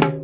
you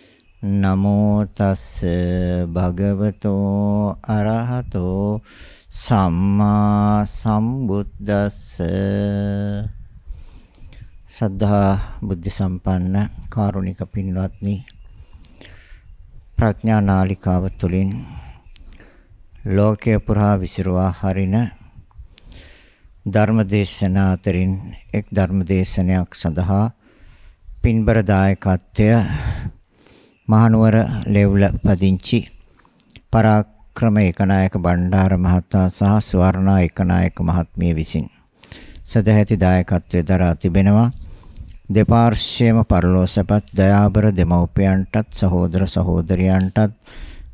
නමෝ තස්ස භගවතෝ අරහතෝ සම්මා සම්බුද්දස්ස සද්ධා බුද්ධ සම්පන්න කාරුණික පින්වත්නි ප්‍රඥා නාලිකාව තුළින් ලෝකය පුරා විසිරුවා හරින ධර්මදේශනා අතරින් එක් ධර්මදේශනයක් සඳහා පින්බර දායකත්වය මහනුවර ලෙව්ල පදිංචි පරාක්‍රම ඒකනායක බණ්ඩාර මහතා සහ ස්වර්ණා ඒකනායක මහත්මිය විසින් සදැහැති දායකත්වයේ දරා තිබෙනවා දෙපාර්ශ්වයේම පරලෝසපත් දයාබර දෙමව්පියන්ටත් සහෝදර සහෝදරියන්ටත්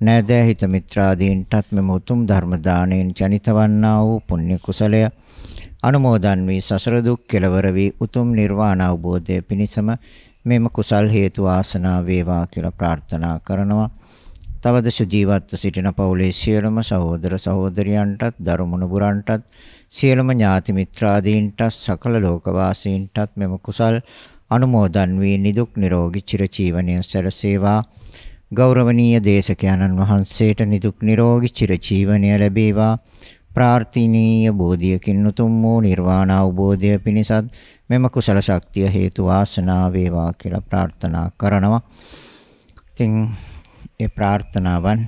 නෑදෑ හිත මිත්‍රාදීන්ටත් මෙම උතුම් ධර්ම දාණයෙන් ජනිතවන්නා වූ පුණ්‍ය කුසලය අනුමෝදන් වී සසර දුක් කෙලවර වී උතුම් නිර්වාණ අවබෝධය පිණිසම මෙම කුසල් හේතු ආසනා වේවා කියලා ප්‍රාර්ථනා කරනවා. තවද සුජීවත්ව සිටින පවුලේ සියලුම සහෝදර සහෝදරියන්ටත් දරුමුණුබුරන්ටත් සියලුම ඥාති මිත්‍රාදීන්ටත් සකල ලෝකවාසීන්ටත් මෙම කුසල් අනුමෝදන් වී නිදුක් නිරෝගී චිරජීවනය සැලසේවා. ගෞරවනීය දේශකයන්න් වහන්සේට නිදුක් නිරෝගී චිරජීවනය ලැබේවා. ප්‍රාර්ථිනීය බෝධියකින් උතුම් වූ නිර්වාණ අවබෝධය පිණිසත් මෙම කුසල ශක්තිය හේතු ආසනා වේවා කියලා ප්‍රාර්ථනා කරනවා. ඉතින් ඒ ප්‍රාර්ථනාවන්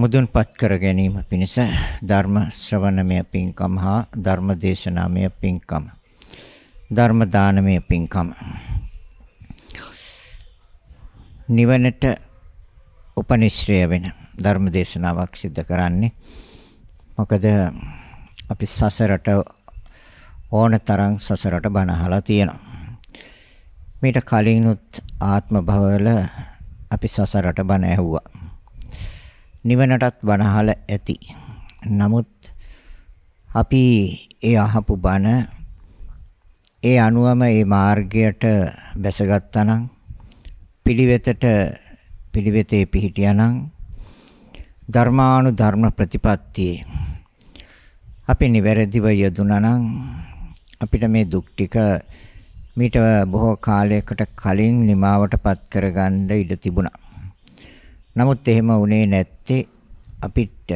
මුදුන්පත් කර ගැනීම පිණිස ධර්ම ශ්‍රවණමය පින්කම් හා ධර්ම දේශනාමය පින්කම් ධර්ම දානමය පින්කම් නිවනට උපනිශ්‍රය වෙන ධර්ම දේශනාවක් සිදු කරන්නේ මොකද අපි සසරට ඕන තරම් සසරට බණ අහලා තියෙනවා. මීට කලිනුත් ආත්ම භවවල අපි සසරට බණ ඇහුවා. නිවනටත් බණ අහලා ඇති. නමුත් අපි ඒ අහපු බණ ඒ අනුවම ඒ මාර්ගයට බැසගත්තා නම් පිළිවෙතට පිළිවෙතේ පිහිටියා නම් ධර්මානුධර්ම ප්‍රතිපත්තියේ අපි නිවැරදිව යෙදුණා නම් අපිට මේ දුක් ටික මීට බොහෝ කාලයකට කලින් නිමාවටපත් කරගන්න ඉඩ තිබුණා. නමුත් එහෙම වුණේ නැත්තේ අපිට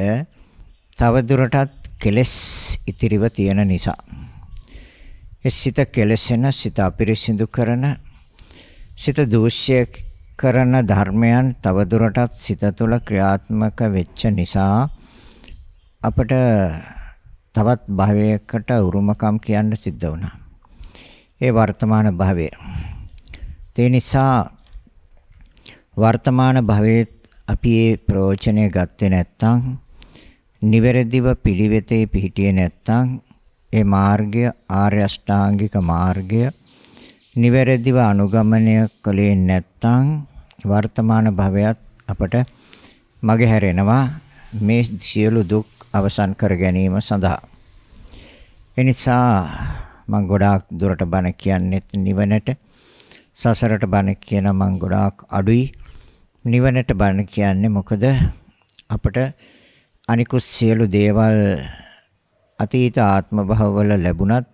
තවදුරටත් කෙලෙස් ඉතිරිව තියෙන නිසා. ඒ සිත කෙලසෙන, සිත අපිරිසිදු කරන, සිත දෝෂය කරන ධර්මයන් තවදුරටත් සිත තුළ ක්‍රියාත්මක වෙච්ච නිසා අපට තවත් භවයකට උරුමකම් කියන්න සිද්ධ වුණා. ඒ වර්තමාන භවය. ඒ නිසා වර්තමාන භවයේ අපි ඒ ප්‍රයෝජනය ගත්තේ නැත්නම් නිවැරදිව පිළිවෙතේ පිහිටියේ නැත්නම් ඒ මාර්ගය ආර්ය අෂ්ටාංගික මාර්ගය නිවැරදිව අනුගමනය කළේ නැත්නම් වර්තමාන භවයත් අපට මගහැරෙනවා මේ සියලු දුක් අවසන් කර ගැනීම සඳහා. එනිසා මම ගොඩාක් දුරට බණ කියන්නෙත් නිවනට සසරට බණ කියන මම ගොඩාක් අඩුයි. නිවනට බණ කියන්නේ මොකද අපට අනිකුත් සියලු දේවල් අතීත ආත්ම භවවල ලැබුණත්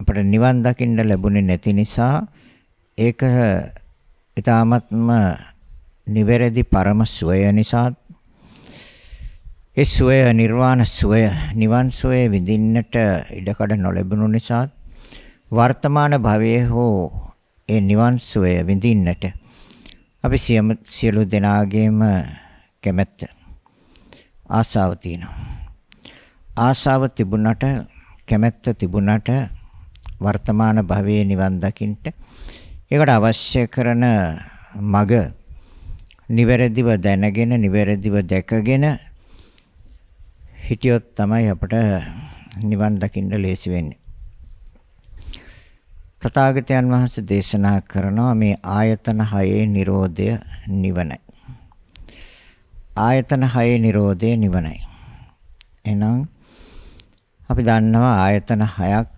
අපට නිවන් දකින්න ලැබුණේ නැති නිසා ඒක ඊ타ත්ම නිවැරදි පරම සුවය නිසා ඒ සුවය නිර්වාණ සුවය නිවන් සුවය විඳින්නට ඉඩකඩ නොලැබුණු නිසා වර්තමාන භවයේ හෝ ඒ නිවන් සුවය විඳින්නට අපි සියම සියලු දෙනාගේම කැමැත්ත ආසාව තියෙනවා ආසාව තිබුණට කැමැත්ත තිබුණට වර්තමාන භවයේ නිවන් දකින්නට ඒකට අවශ්‍ය කරන මග නිවැරදිව දැනගෙන නිවැරදිව දැකගෙන හිටියොත් තමයි අපට නිවන් දකින්න ලේසි වෙන්නේ. තථාගතයන් වහන්සේ දේශනා කරනවා මේ ආයතන හයේ Nirodha නිවනයි. ආයතන හයේ Nirodha නිවනයි. එහෙනම් අපි දන්නවා ආයතන හයක්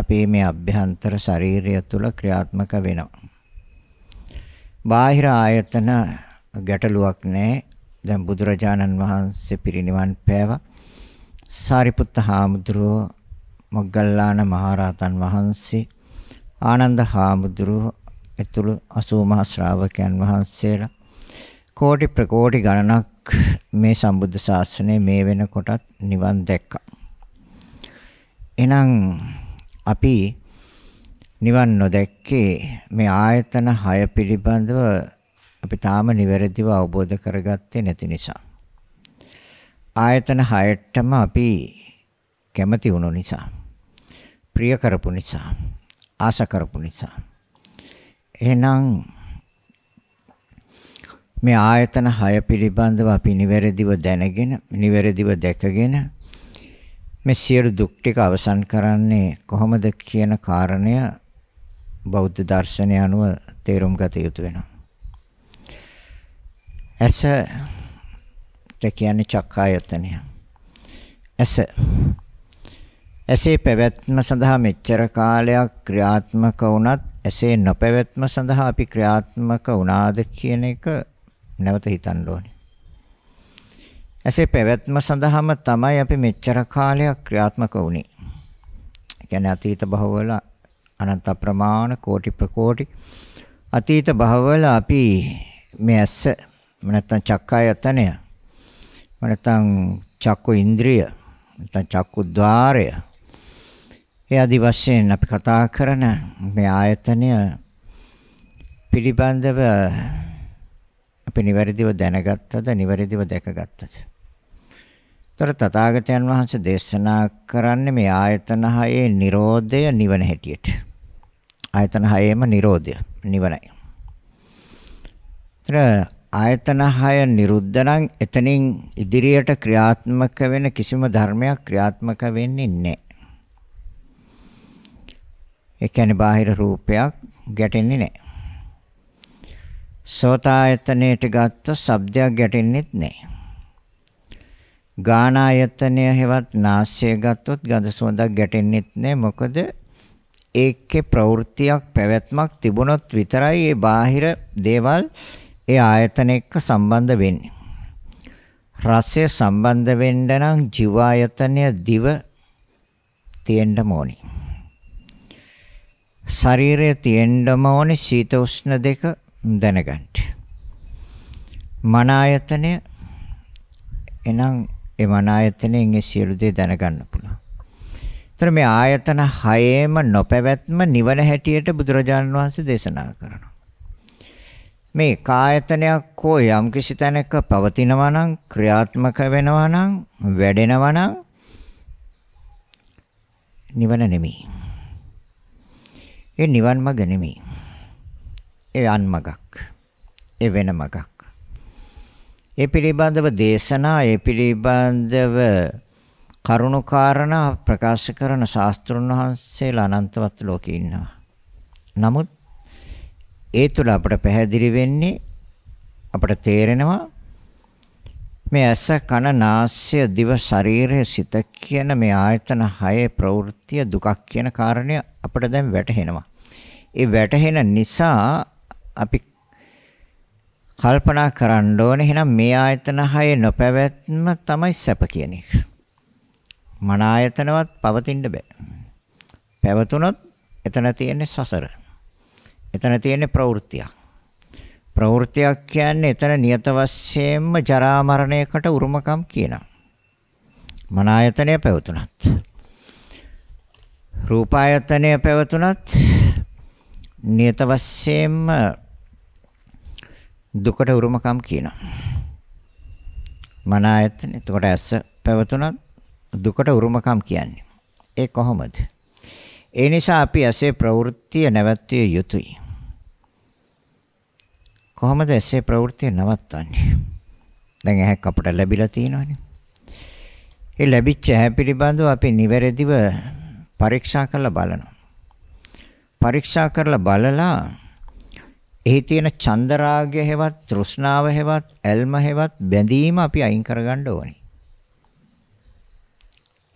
අපේ මේ අභ්‍යන්තර ශරීරය තුළ ක්‍රියාත්මක වෙනවා. බාහිර ආයතන ගැටලුවක් නැහැ. දැන් බුදුරජාණන් වහන්සේ පිරිනිවන් පෑවා. සාරිපුත්ත හාමුදුරුව මොග්ගල්ලාන මහරහතන් වහන්සේ ආනන්ද හාමුදුරුව එතුළු 80 මහ ශ්‍රාවකයන් වහන්සේලා කෝටි ප්‍රකෝටි ගණනක් මේ සම්බුද්ධ ශාසනය මේ වෙනකොටත් නිවන් දැක්කා. එහෙනම් අපි නිවන් නොදැක්කේ මේ ආයතන 6 පිළිබඳව අපි තාම නිවැරදිව අවබෝධ කරගත්තේ නැති නිසා. ආයතන 6ටම අපි කැමති වුණු නිසා. ප්‍රිය කරපු නිසා. ආශ කරපු නිසා. එහෙනම් මේ ආයතන 6 පිළිබඳව අපි නිවැරදිව දැනගෙන නිවැරදිව දැකගෙන මේ සියලු දුක් ටික අවසන් කරන්නේ කොහොමද කියන කාරණය බෞද්ධ දර්ශනය අනුව තේරුම් ගත යුතු වෙනවා. ඇස කියන්නේ චක්කායතනය. ඇස ඇසේ පැවැත්ම සඳහා මෙච්චර කාලයක් ක්‍රියාත්මක වුණත් ඇසේ නොපැවැත්ම සඳහා අපි ක්‍රියාත්මක වුණාද කියන එක නැවත හිතන්න ඕනේ. ඇසේ පැවැත්ම සඳහාම තමයි අපි මෙච්චර කාලයක් ක්‍රියාත්මක වුනේ. කියන්නේ අතීත භවවල අනන්ත ප්‍රමාණ කෝටි ප්‍රකෝටි අතීත භවවල අපි මේ ඇස නැත්නම් චක්කායතනය නැත්නම් චක්කු ඉන්ද්‍රිය නැත්නම් චක්කු ద్వාරය ඒ আদি වශයෙන් අපි කතා කරන මේ ආයතනය පිළිබඳව අපි නිවැරදිව දැනගත්තද නිවැරදිව දැකගත්තද තොර තථාගතයන් වහන්සේ දේශනා කරන්නේ මේ ආයතන හයේ Nirodhaය නිවන හැටියට. ආයතන හයේම Nirodhaය නිවනයි. ତර ආයතන හය නිරුද්ධ නම් එතනින් ඉදිරියට ක්‍රියාත්මක වෙන කිසිම ධර්මයක් ක්‍රියාත්මක වෙන්නේ නැහැ. ඒ කියන්නේ බාහිර රූපයක් ගැටෙන්නේ නැහැ. සෝතායතනයට ගත්ත ශබ්දයක් ගැටෙන්නේත් නැහැ. ගානායතනය හෙවත් නාස්‍ය ගත්තොත් ගඳ සුවඳක් ගැටෙන්නෙත් නෑ මොකද ඒකේ ප්‍රවෘත්තියක් පැවැත්මක් තිබුණොත් විතරයි ඒ බාහිර දේවල් ඒ ආයතන එක්ක සම්බන්ධ වෙන්නේ රසය සම්බන්ධ වෙන්න නම් ජීවායතනය දිව තියෙන්න ඕනේ ශරීරය තියෙන්නම ඕනේ සීත උෂ්ණ දෙක දැනගන්න මන ආයතනය එනම් ඒ මන ආයතනයෙන් ඒ සියලු දේ දැනගන්න පුළුවන්. ඒතර මේ ආයතන හයේම නොපැවැත්ම නිවන හැටියට බුදුරජාණන් වහන්සේ දේශනා කරනවා. මේ කායතනයක් හෝ යම් කිසි තැනක පවතිනවා නම් ක්‍රියාත්මක වෙනවා නම් වැඩෙනවා නම් නිවන නෙමෙයි. ඒ නිවන් මඟ නෙමෙයි. ඒ අන් මඟක්. ඒ වෙන මඟක්. ඒ පිළිබඳව දේශනා ඒ පිළිබඳව කරුණාකාරණා ප්‍රකාශ කරන ශාස්ත්‍රුන් වහන්සේලා අනන්තවත් ලෝකේ ඉන්නවා. නමුත් ඒ තුළ අපට පැහැදිලි වෙන්නේ අපට තේරෙනවා මේ ඇස කන නාසය දිව ශරීරය සිත කියන මේ ආයතන හයේ ප්‍රවෘත්තිය දුකක් කියන කාරණය අපිට දැන් වැටහෙනවා. ඒ වැටහෙන නිසා අපි කල්පනා කරන්න ඕනේ. එහෙනම් මේ ආයතන හය නොපැවැත්ම තමයි සැප කියන එක. මන ආයතනවත් පවතින්න බෑ. පැවතුනොත් එතන තියෙන්නේ සසර. එතන තියෙන්නේ ප්‍රවෘත්තියක්. ප්‍රවෘත්තියක් කියන්නේ එතන නියත වශයෙන්ම ජරා මරණයකට උරුමකම් කියනවා. මන ආයතනය පැවතුනත් රූපායතනය පැවතුනත් නියත වශයෙන්ම දුකට උරුමකම් කියනවා. මන ආයතන. එතකොට ඇස පැවතුනත් දුකට උරුමකම් කියන්නේ. ඒ කොහොමද? ඒ නිසා අපි ඇසේ ප්‍රවෘත්තිය නැවැත්විය යුතුයි. කොහොමද ඇසේ ප්‍රවෘත්තිය නවත්වන්නේ? දැන් ඇහක් අපට ලැබිලා තියෙනවානේ. ඒ ලැබිච්ච ඇහැ පිළිබඳව අපි නිවැරදිව පරීක්ෂා කරලා බලනවා. පරීක්ෂා කරලා බලලා එහි තියෙන චන්දරාගය හෙවත් තෘෂ්ණාව හෙවත් ඇල්ම හෙවත් බැඳීම අපි අයින් කරගන්න ඕනේ.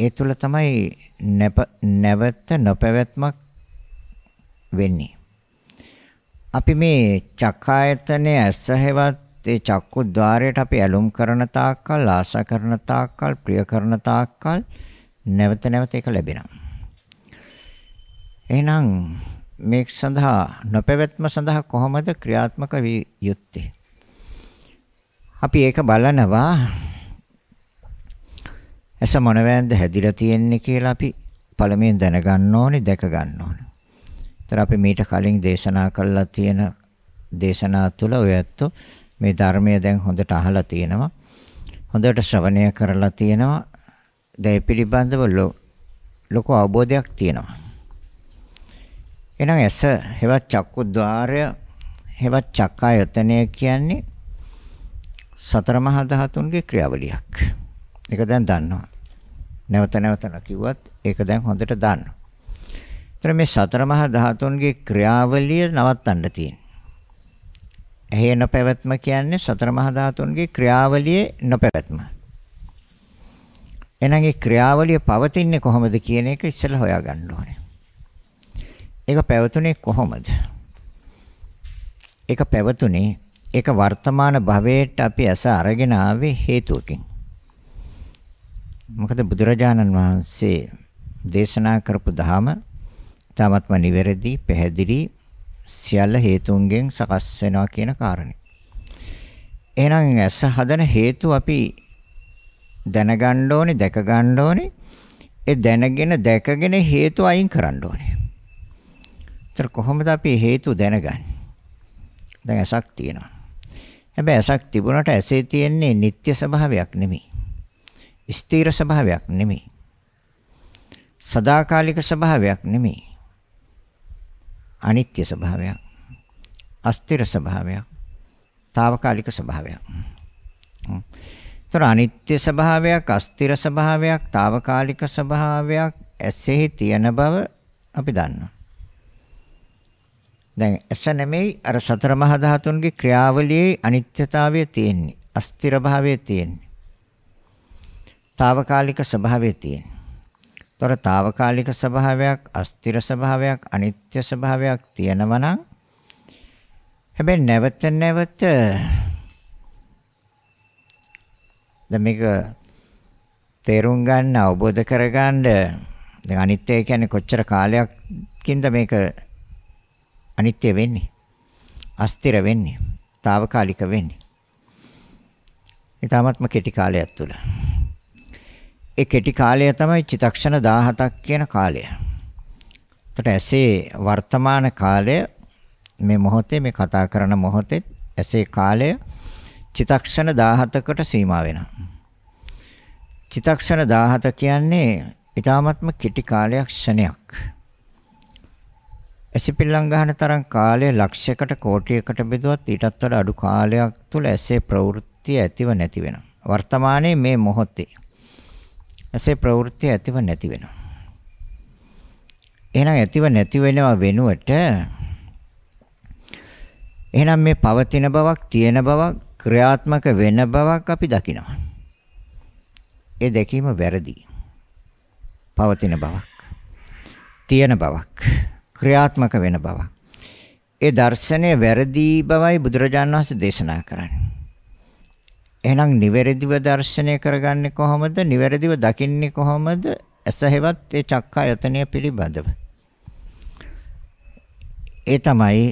ඒ තුල තමයි නැවත නොපැවැත්මක් වෙන්නේ. අපි මේ චක්කායතනේ ඇස හෙවත් ඒ චක්කු ద్వාරයට අපි ඇලුම් කරන තාක්කල් ආශා කරන තාක්කල් ප්‍රිය කරන තාක්කල් නැවත නැවත ඒක ලැබෙනවා. එහෙනම් මේ සඳහා නොපැවැත්ම සඳහා කොහොමද ක්‍රියාත්මක විය යුත්තේ? අපි ඒක බලනවා ඇස මොනවැන්ද හැදිලා තියෙන්නේ කියලා අපි පළමුවෙන් දැනගන්න ඕනේ දැක ගන්න ඕනේ. ඒතර අපි මීට කලින් දේශනා කළා තියෙන දේශනා තුළ ඔය ඇත්තෝ මේ ධර්මය දැන් හොඳට අහලා තියෙනවා. හොඳට ශ්‍රවණය කරලා තියෙනවා. දැන් පිළිබඳව ලොකු අවබෝධයක් තියෙනවා. එහෙනම් ඇස හෙවත් චක්කු ద్వාරය හෙවත් චක්කායතනය කියන්නේ සතර මහා ධාතුන්ගේ ක්‍රියාවලියක්. ඒක දැන් දන්නවා. නැවත නැවතන කිව්වත් ඒක දැන් හොඳට දන්නවා. ඒතර මේ සතර මහා ධාතුන්ගේ ක්‍රියාවලිය නවත්තන්න තියෙනවා. ඇහි නොපැවැත්ම කියන්නේ සතර මහා ධාතුන්ගේ ක්‍රියාවලියේ නොපැවැත්ම. එහෙනම් ඒ ක්‍රියාවලිය පවතින්නේ කොහොමද කියන එක ඉස්සෙල්ලා හොයාගන්න ඕනේ. ඒක පැවතුනේ කොහොමද? ඒක පැවතුනේ ඒක වර්තමාන භවයට අපි ඇස අරගෙන ආවේ හේතුවකින්. මොකද බුදුරජාණන් වහන්සේ දේශනා කරපු ධහම තාමත්ම නිවැරදි පැහැදිලි සියල්ල හේතුන්ගෙන් සකස් වෙනවා කියන කාරණේ. එහෙනම් ඇස හදන හේතු අපි දැනගන්න ඕනේ, දැක ගන්න ඕනේ. ඒ දැනගෙන දැකගෙන හේතු අයින් කරන්න ඕනේ. ඒතර කොහොමද අපි හේතු දැනගන්නේ? දැන් ඇසක් තියෙනවා. හැබැයි ඇසක් තිබුණාට ඇසේ තියෙන්නේ නিত্য ස්වභාවයක් නෙමෙයි. ස්ථිර ස්වභාවයක් නෙමෙයි. සදාකාලික ස්වභාවයක් නෙමෙයි. අනිත්‍ය ස්වභාවයක්. අස්ථිර ස්වභාවයක්. తాවකාලික ස්වභාවයක්. ඒතර අනිත්‍ය ස්වභාවයක්, අස්ථිර ස්වභාවයක්, తాවකාලික ස්වභාවයක් ඇසෙහි තියෙන බව අපි දන්නවා. දැන් ඇස නෙමෙයි අර සතර මහා ධාතුන්ගේ ක්‍රියාවලියේ අනිත්‍යතාවය තියෙන්නේ. අස්තිර භාවය තියෙන්නේ. తాවකාලික ස්වභාවය තියෙන්නේ. ତොර తాවකාලික ස්වභාවයක්, අස්තිර ස්වභාවයක්, අනිත්‍ය ස්වභාවයක් තියෙනවා නම් හැබැයි නැවත නැවත දැන් මේක තේරුම් ගන්න අවබෝධ කරගන්න දැන් අනිත්‍ය කියන්නේ කොච්චර කාලයක්කින්ද මේක අනිත්‍ය වෙන්නේ. අස්තිර වෙන්නේ. తాවකාලික වෙන්නේ. ඊටාත්ම කෙටි කාලයක් තුල. ඒ කෙටි කාලය තමයි චිතක්ෂණ 17ක් කියන කාලය. එතකොට ඇසේ වර්තමාන කාලය මේ මොහොතේ මේ කතා කරන මොහොතේ ඇසේ කාලය චිතක්ෂණ 17කට සීමා වෙනවා. චිතක්ෂණ 17 කියන්නේ ඊටාත්ම කෙටි කාලයක් ක්ෂණයක්. ඇසිපිල්ලම් ගන්න තරම් කාලය ලක්ෂයකට කෝටියකට බෙදුවත් ඊටත් වඩා අඩු කාලයක් තුල ඇසේ ප්‍රවෘත්ති ඇතිව නැති වෙනවා. වර්තමානයේ මේ මොහොතේ ඇසේ ප්‍රවෘත්ති ඇතිව නැති වෙනවා. එහෙනම් ඇතිව නැති වෙනවා වෙනුවට එහෙනම් මේ පවතින බවක්, තියෙන බවක්, ක්‍රියාත්මක වෙන බවක් අපි දකිනවා. ඒ දැකීම වැරදි. පවතින බවක්, තියෙන බවක් ක්‍රියාත්මක වෙන බවක්. ඒ දර්ශනය වැරදි බවයි බුදුරජාණන් වහන්සේ දේශනා කරන්නේ. එහෙනම් නිවැරදිව දර්ශනය කරගන්නේ කොහොමද? නිවැරදිව දකින්නේ කොහොමද? ඇසහෙවත් ඒ චක්කායතනය පිළිබඳව. ඒ තමයි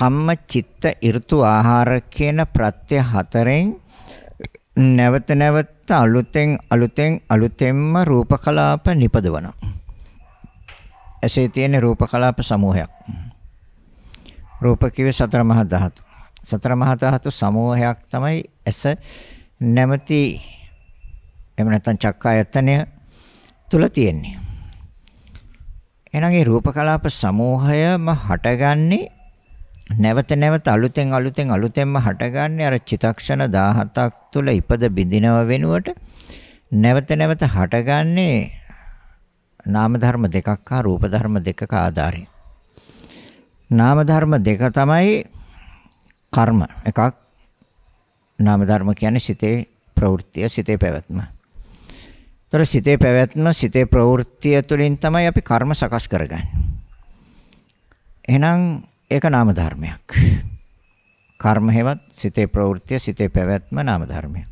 කම්ම චිත්ත ඍතු ආහාර කියන ප්‍රත්‍ය හතරෙන් නැවත නැවත අලුතෙන් අලුතෙන් අලුතෙන්ම රූපකලාප නිපදවනවා. ඇසේ තියෙන රූප කලාප සමූහයක්. රූප කිව්වේ සතර මහා ධාතු. සතර මහා ධාතු සමූහයක් තමයි ඇස නැමැති එහෙම නැත්නම් චක්කායතනය තුල තියෙන්නේ. එහෙනම් මේ රූප කලාප සමූහයම හටගන්නේ නැවත නැවත අලුතෙන් අලුතෙන් අලුතෙන්ම හටගන්නේ අර චිතක්ෂණ 17ක් තුල ඉපද බිඳිනව වෙනුවට නැවත නැවත හටගන්නේ නාම ධර්ම දෙකක් හා රූප ධර්ම දෙකක ආධාරයෙන්. නාම ධර්ම දෙක තමයි කර්ම එකක් නාම ධර්ම කියන්නේ සිතේ ප්‍රවෘත්තිය සිතේ පැවැත්ම. ତොර සිතේ පැවැත්ම සිතේ ප්‍රවෘත්තිය තුළින් තමයි අපි කර්ම සකස් කරගන්නේ. එහෙනම් ඒක නාම ධර්මයක්. කර්ම හේවත් සිතේ ප්‍රවෘත්තිය සිතේ පැවැත්ම නාම ධර්මයක්.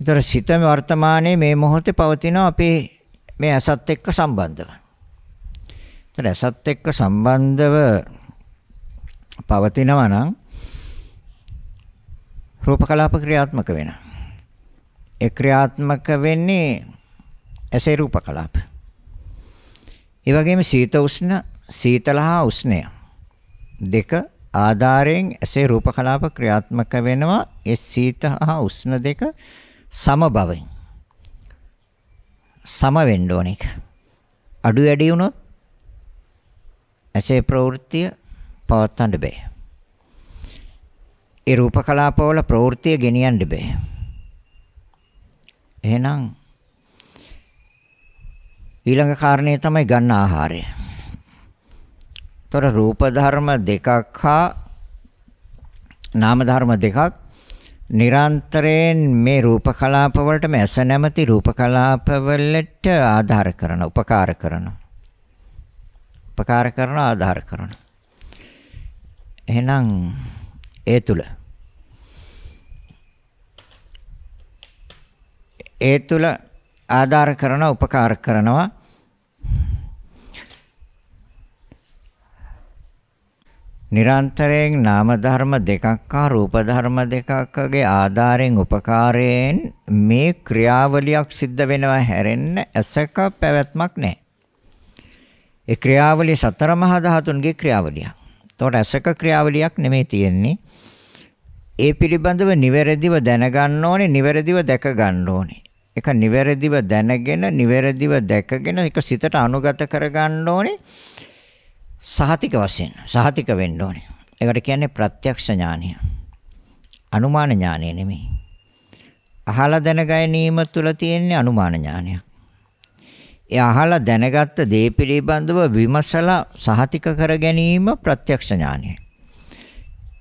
ඊතර සිත වර්තමානයේ මේ මොහොතේ පවතින අපේ මේ ඇසත් එක්ක සම්බන්ධව. එතන ඇසත් එක්ක සම්බන්ධව පවතිනවා නම් රූප කලාප ක්‍රියාත්මක වෙනවා. ඒ ක්‍රියාත්මක වෙන්නේ ඇසේ රූප කලාප. ඒ වගේම සීත උෂ්ණ සීතල හා උෂ්ණය දෙක ආධාරයෙන් ඇසේ රූප කලාප ක්‍රියාත්මක වෙනවා ඒ සීත හා උෂ්ණ දෙක සමබවෙන්. සම වෙන්න ඕන එක. අඩු වැඩි වුණොත් ඇසේ ප්‍රවෘත්තිය පවත්වන්න බෑ. ඒ රූප කලාපවල ප්‍රවෘත්තිය ගෙනියන්න බෑ. එහෙනම් ඊළඟ කාරණේ තමයි ගන්න ආහාරය. ତොර රූප ධර්ම දෙකක් හා නාම ධර්ම දෙකක් නිරන්තරයෙන් මේ රූප කලාප වලටම ඇස නැමැති රූප කලාප වලට ආධාර කරන, උපකාර කරන. උපකාර කරන ආධාර කරන. එහෙනම් ඒ තුල ඒ තුල ආධාර කරන උපකාර කරනවා නිරන්තරයෙන් නාම ධර්ම දෙකක් හා රූප ධර්ම දෙකක්ගේ ආධාරයෙන් උපකාරයෙන් මේ ක්‍රියාවලියක් සිද්ධ වෙනවා හැරෙන්න ඇසක පැවැත්මක් නැහැ. ඒ ක්‍රියාවලිය සතර මහා ධාතුන්ගේ ක්‍රියාවලියක්. ඒතකොට ඇසක ක්‍රියාවලියක් නෙමෙයි තියෙන්නේ. ඒ පිළිබඳව නිවැරදිව දැනගන්න ඕනේ, නිවැරදිව දැක ගන්න ඕනේ. ඒක නිවැරදිව දැනගෙන, නිවැරදිව දැකගෙන ඒක සිතට අනුගත කරගන්න ඕනේ. සහතික වශයෙන් සහතික වෙන්න ඕනේ. ඒකට කියන්නේ ප්‍රත්‍යක්ෂ ඥානය. අනුමාන ඥානය නෙමෙයි. අහලා දැනගැනීම තුළ තියෙන අනුමාන ඥානය. ඒ අහලා දැනගත්ත දේ පිළිබඳව විමසලා සහතික කර ගැනීම ප්‍රත්‍යක්ෂ ඥානයයි.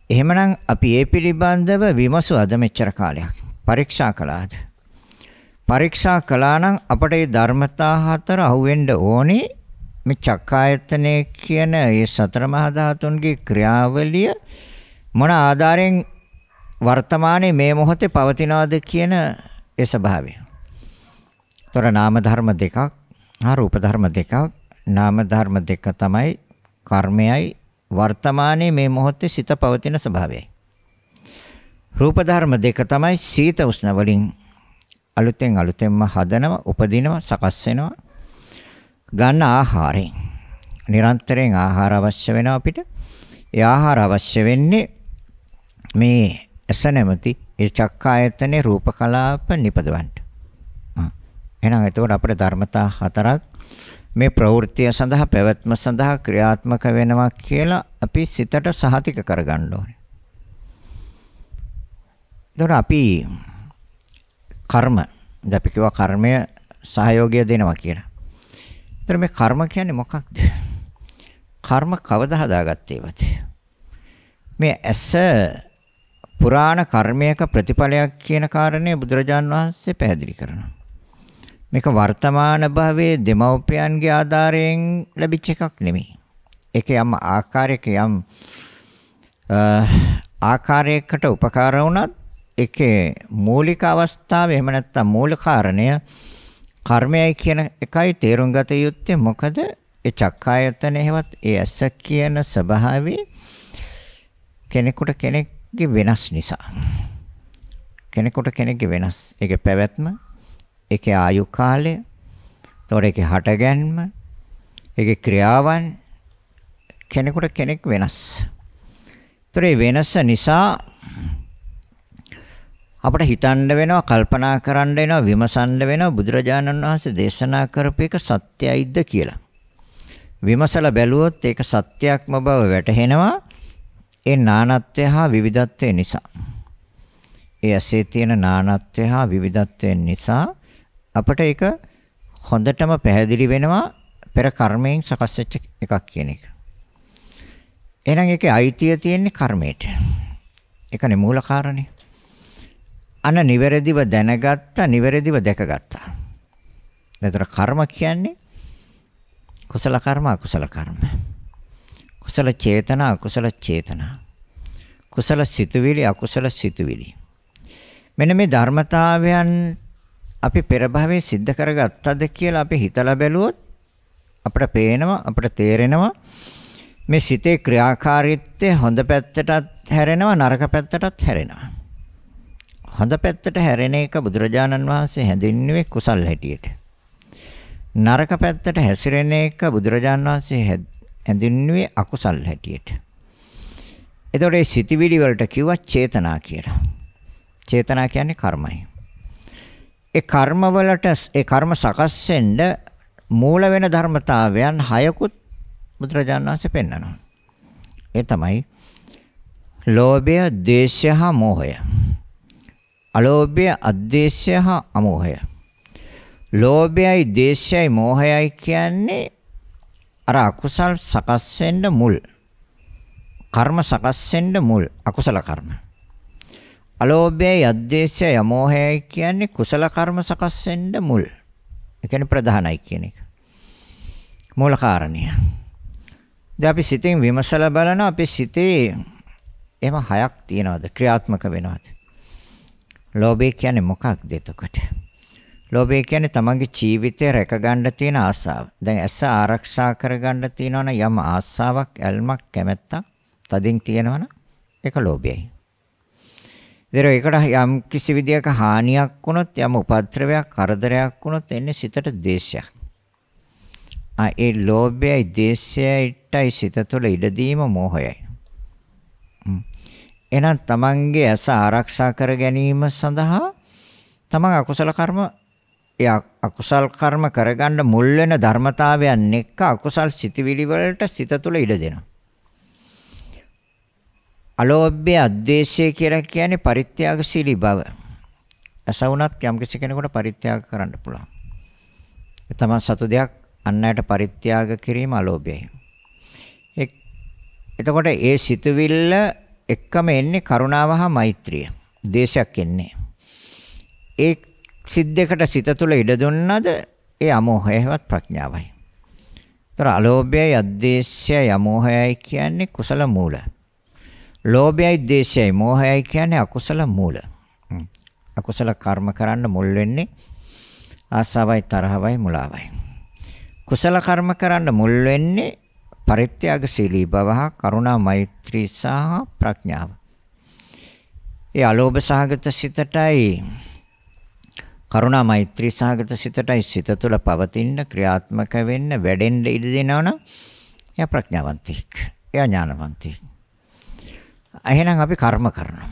එහෙමනම් අපි ඒ පිළිබඳව විමසුවද මෙච්චර කාලයක් පරීක්ෂා කළාද? පරීක්ෂා කළා නම් අපට මේ ධර්මතා හතර අහුවෙන්න ඕනේ මේ චක්කායතනය කියන ඒ සතර මහා ධාතුන්ගේ ක්‍රියාවලිය මොන ආධාරයෙන් වර්තමානයේ මේ මොහොතේ පවතිනවද කියන ඒ ස්වභාවය. ତොර නාම ධර්ම දෙකක්, ආ රූප ධර්ම දෙකක්. නාම ධර්ම දෙක තමයි කර්මයයි වර්තමානයේ මේ මොහොතේ සිත පවතින ස්වභාවයයි. රූප ධර්ම දෙක තමයි සීත උෂ්ණ වලින් අලුතෙන් අලුතෙන්ම හදනවා, උපදිනවා, සකස් වෙනවා. ගන්න ආහාරයෙන් නිරන්තරයෙන් ආහාර අවශ්‍ය වෙනවා අපිට. ඒ ආහාර අවශ්‍ය වෙන්නේ මේ ඇස නැමැති ඒ චක්කායතනේ රූප කලාප නිපදවන්න. එහෙනම් එතකොට අපේ ධර්මතා හතරක් මේ ප්‍රවෘත්තිය සඳහා පැවැත්ම සඳහා ක්‍රියාත්මක වෙනවා කියලා අපි සිතට සහතික කරගන්න ඕනේ. එතකොට අපි කර්ම, දැන් අපි කිව්වා කර්මය සහයෝගය දෙනවා කියලා. ඒතර මේ කර්ම කියන්නේ මොකක්ද? කර්ම කවදා හදාගත්තේවත්? මේ ඇස පුරාණ කර්මයක ප්‍රතිඵලයක් කියන කාරණේ බුදුරජාන් වහන්සේ පැහැදිලි කරනවා. මේක වර්තමාන භවයේ දෙමව්පියන්ගේ ආධාරයෙන් ලැබිච්ච එකක් නෙමෙයි. ඒක යම් ආකාරයක යම් ආකාරයකට උපකාර වුණත් ඒකේ මූලික අවස්ථාව එහෙම නැත්නම් මූල කාරණය කර්මයයි කියන එකයි තේරුම් ගත යුත්තේ මොකද ඒ චක්කායතන එහෙවත් ඒ ඇස කියන ස්වභාවය කෙනෙකුට කෙනෙක්ගේ වෙනස් නිසා කෙනෙකුට කෙනෙක්ගේ වෙනස් ඒකේ පැවැත්ම ඒකේ ආයු කාලය එතකොට ඒකේ හටගැන්ම ඒකේ ක්‍රියාවන් කෙනෙකුට කෙනෙක් වෙනස්. ඒතර වෙනස නිසා අපට හිතන්න වෙනවා කල්පනා කරන්න වෙනවා විමසන්න වෙනවා බුදුරජාණන් වහන්සේ දේශනා කරපු එක සත්‍යයිද කියලා. විමසලා බැලුවොත් ඒක සත්‍යක්ම බව වැටහෙනවා ඒ නානත්වය හා විවිධත්වය නිසා. ඒ ඇසේ තියෙන නානත්වය හා විවිධත්වය නිසා අපට ඒක හොඳටම පැහැදිලි වෙනවා පෙර කර්මයෙන් සකස් වෙච්ච එකක් කියන එක. එහෙනම් ඒකේ අයිතිය තියෙන්නේ කර්මයට. ඒකනේ මූල කාරණේ. අන නිවැරදිව දැනගත්තා නිවැරදිව දැකගත්තා. එතකොට කර්ම කියන්නේ කුසල කර්ම අකුසල කර්ම. කුසල චේතනා අකුසල චේතනා. කුසල සිතුවිලි අකුසල සිතුවිලි. මෙන්න මේ ධර්මතාවයන් අපි පෙර භවයේ सिद्ध කරගත්තද කියලා අපි හිතලා බැලුවොත් අපිට පේනවා අපිට තේරෙනවා මේ සිතේ ක්‍රියාකාරීත්වය හොඳ පැත්තටත් හැරෙනවා නරක පැත්තටත් හැරෙනවා. හොඳ පැත්තට හැරෙන එක බුදුරජාණන් වහන්සේ හැඳින්වුවේ කුසල් හැටියට. නරක පැත්තට හැසිරෙන එක බුදුරජාණන් වහන්සේ හැඳින්වුවේ අකුසල් හැටියට. එතකොට මේ සිතිවිලි වලට කිව්වා චේතනා කියලා. චේතනා කියන්නේ කර්මයි. ඒ කර්ම වලට ඒ කර්ම සකස් වෙන්න මූල වෙන ධර්මතාවයන් හයකුත් බුදුරජාණන් වහන්සේ පෙන්වනවා. ඒ තමයි ලෝභය, ද්වේෂය හා මෝහය. අලෝභය, අද්වේෂය හා අමෝහය. ලෝභයයි, දේශයයි, මෝහයයි කියන්නේ අර අකුසල් සකස් වෙන්න මුල්. කර්ම සකස් වෙන්න මුල් අකුසල කර්ම. අලෝභයයි, අද්වේෂයයි, අමෝහයයි කියන්නේ කුසල කර්ම සකස් වෙන්න මුල්. ඒ කියන්නේ ප්‍රධානයි කියන එක. මූල කාරණය. දැන් අපි සිතෙන් විමසලා බලනවා අපේ සිතේ එහෙම හයක් තියනවාද ක්‍රියාත්මක වෙනවාද? ලෝභය කියන්නේ මොකක්ද එතකොට? ලෝභය කියන්නේ තමන්ගේ ජීවිතය රැකගන්න තියෙන ආසාව. දැන් ඇස ආරක්ෂා කරගන්න තියෙනවන යම් ආසාවක්, ඇල්මක්, කැමැත්තක් තදින් තියෙනවන ඒක ලෝභයයි. ඉතින් ඒකට යම් කිසි විදියක හානියක් වුණොත්, යම් උපද්‍රවයක්, කරදරයක් වුණොත් එන්නේ සිතට දේශයක්. ආ ඒ ලෝභයයි දේශයයි සිත තුළ ඉඩදීම මෝහයයි. එහෙනම් තමන්ගේ ඇස ආරක්ෂා කර ගැනීම සඳහා තමන් අකුසල කර්ම ඒ අකුසල් කර්ම කරගන්න මුල් වෙන ධර්මතාවයන් එක්ක අකුසල් සිතිවිලි වලට සිත තුළ ඉඩ දෙනවා. අලෝභය අද්වේෂය කියලා කියන්නේ පරිත්‍යාගශීලී බව. ඇසුණත් යම් කිසි කෙනෙකුට පරිත්‍යාග කරන්න පුළුවන්. ඒ තමයි සතු දෙයක් අන් අයට පරිත්‍යාග කිරීම අලෝභයයි. එතකොට ඒ සිතුවිල්ල එක්කම එන්නේ කරුණාව හා මෛත්‍රිය. දේශයක් එන්නේ. ඒ සිද්දයකට සිත තුළ ඉඩ දුන්නද ඒ අමෝහයවත් ප්‍රඥාවයි. ඒතර අලෝභයයි අද්දේශයයි අමෝහයයි කියන්නේ කුසල මූල. ලෝභයයි දේශයයි මෝහයයි කියන්නේ අකුසල මූල. අකුසල කර්ම කරන්න මුල් වෙන්නේ ආසාවයි තරහවයි මුලාවයි. කුසල කර්ම කරන්න මුල් වෙන්නේ පරිත්‍යාගශීලී බව හා කරුණා මෛත්‍රී සහ ප්‍රඥාව. ඒ අලෝභ සහගත සිතටයි කරුණා මෛත්‍රී සහගත සිතටයි සිත තුළ පවතින ක්‍රියාත්මක වෙන්න වැඩෙන්න ඉඩ දෙනවනම් එයා ප්‍රඥාවන්තෙක්. එයා ඥානවන්තෙක්. එහෙනම් අපි කර්ම කරනවා.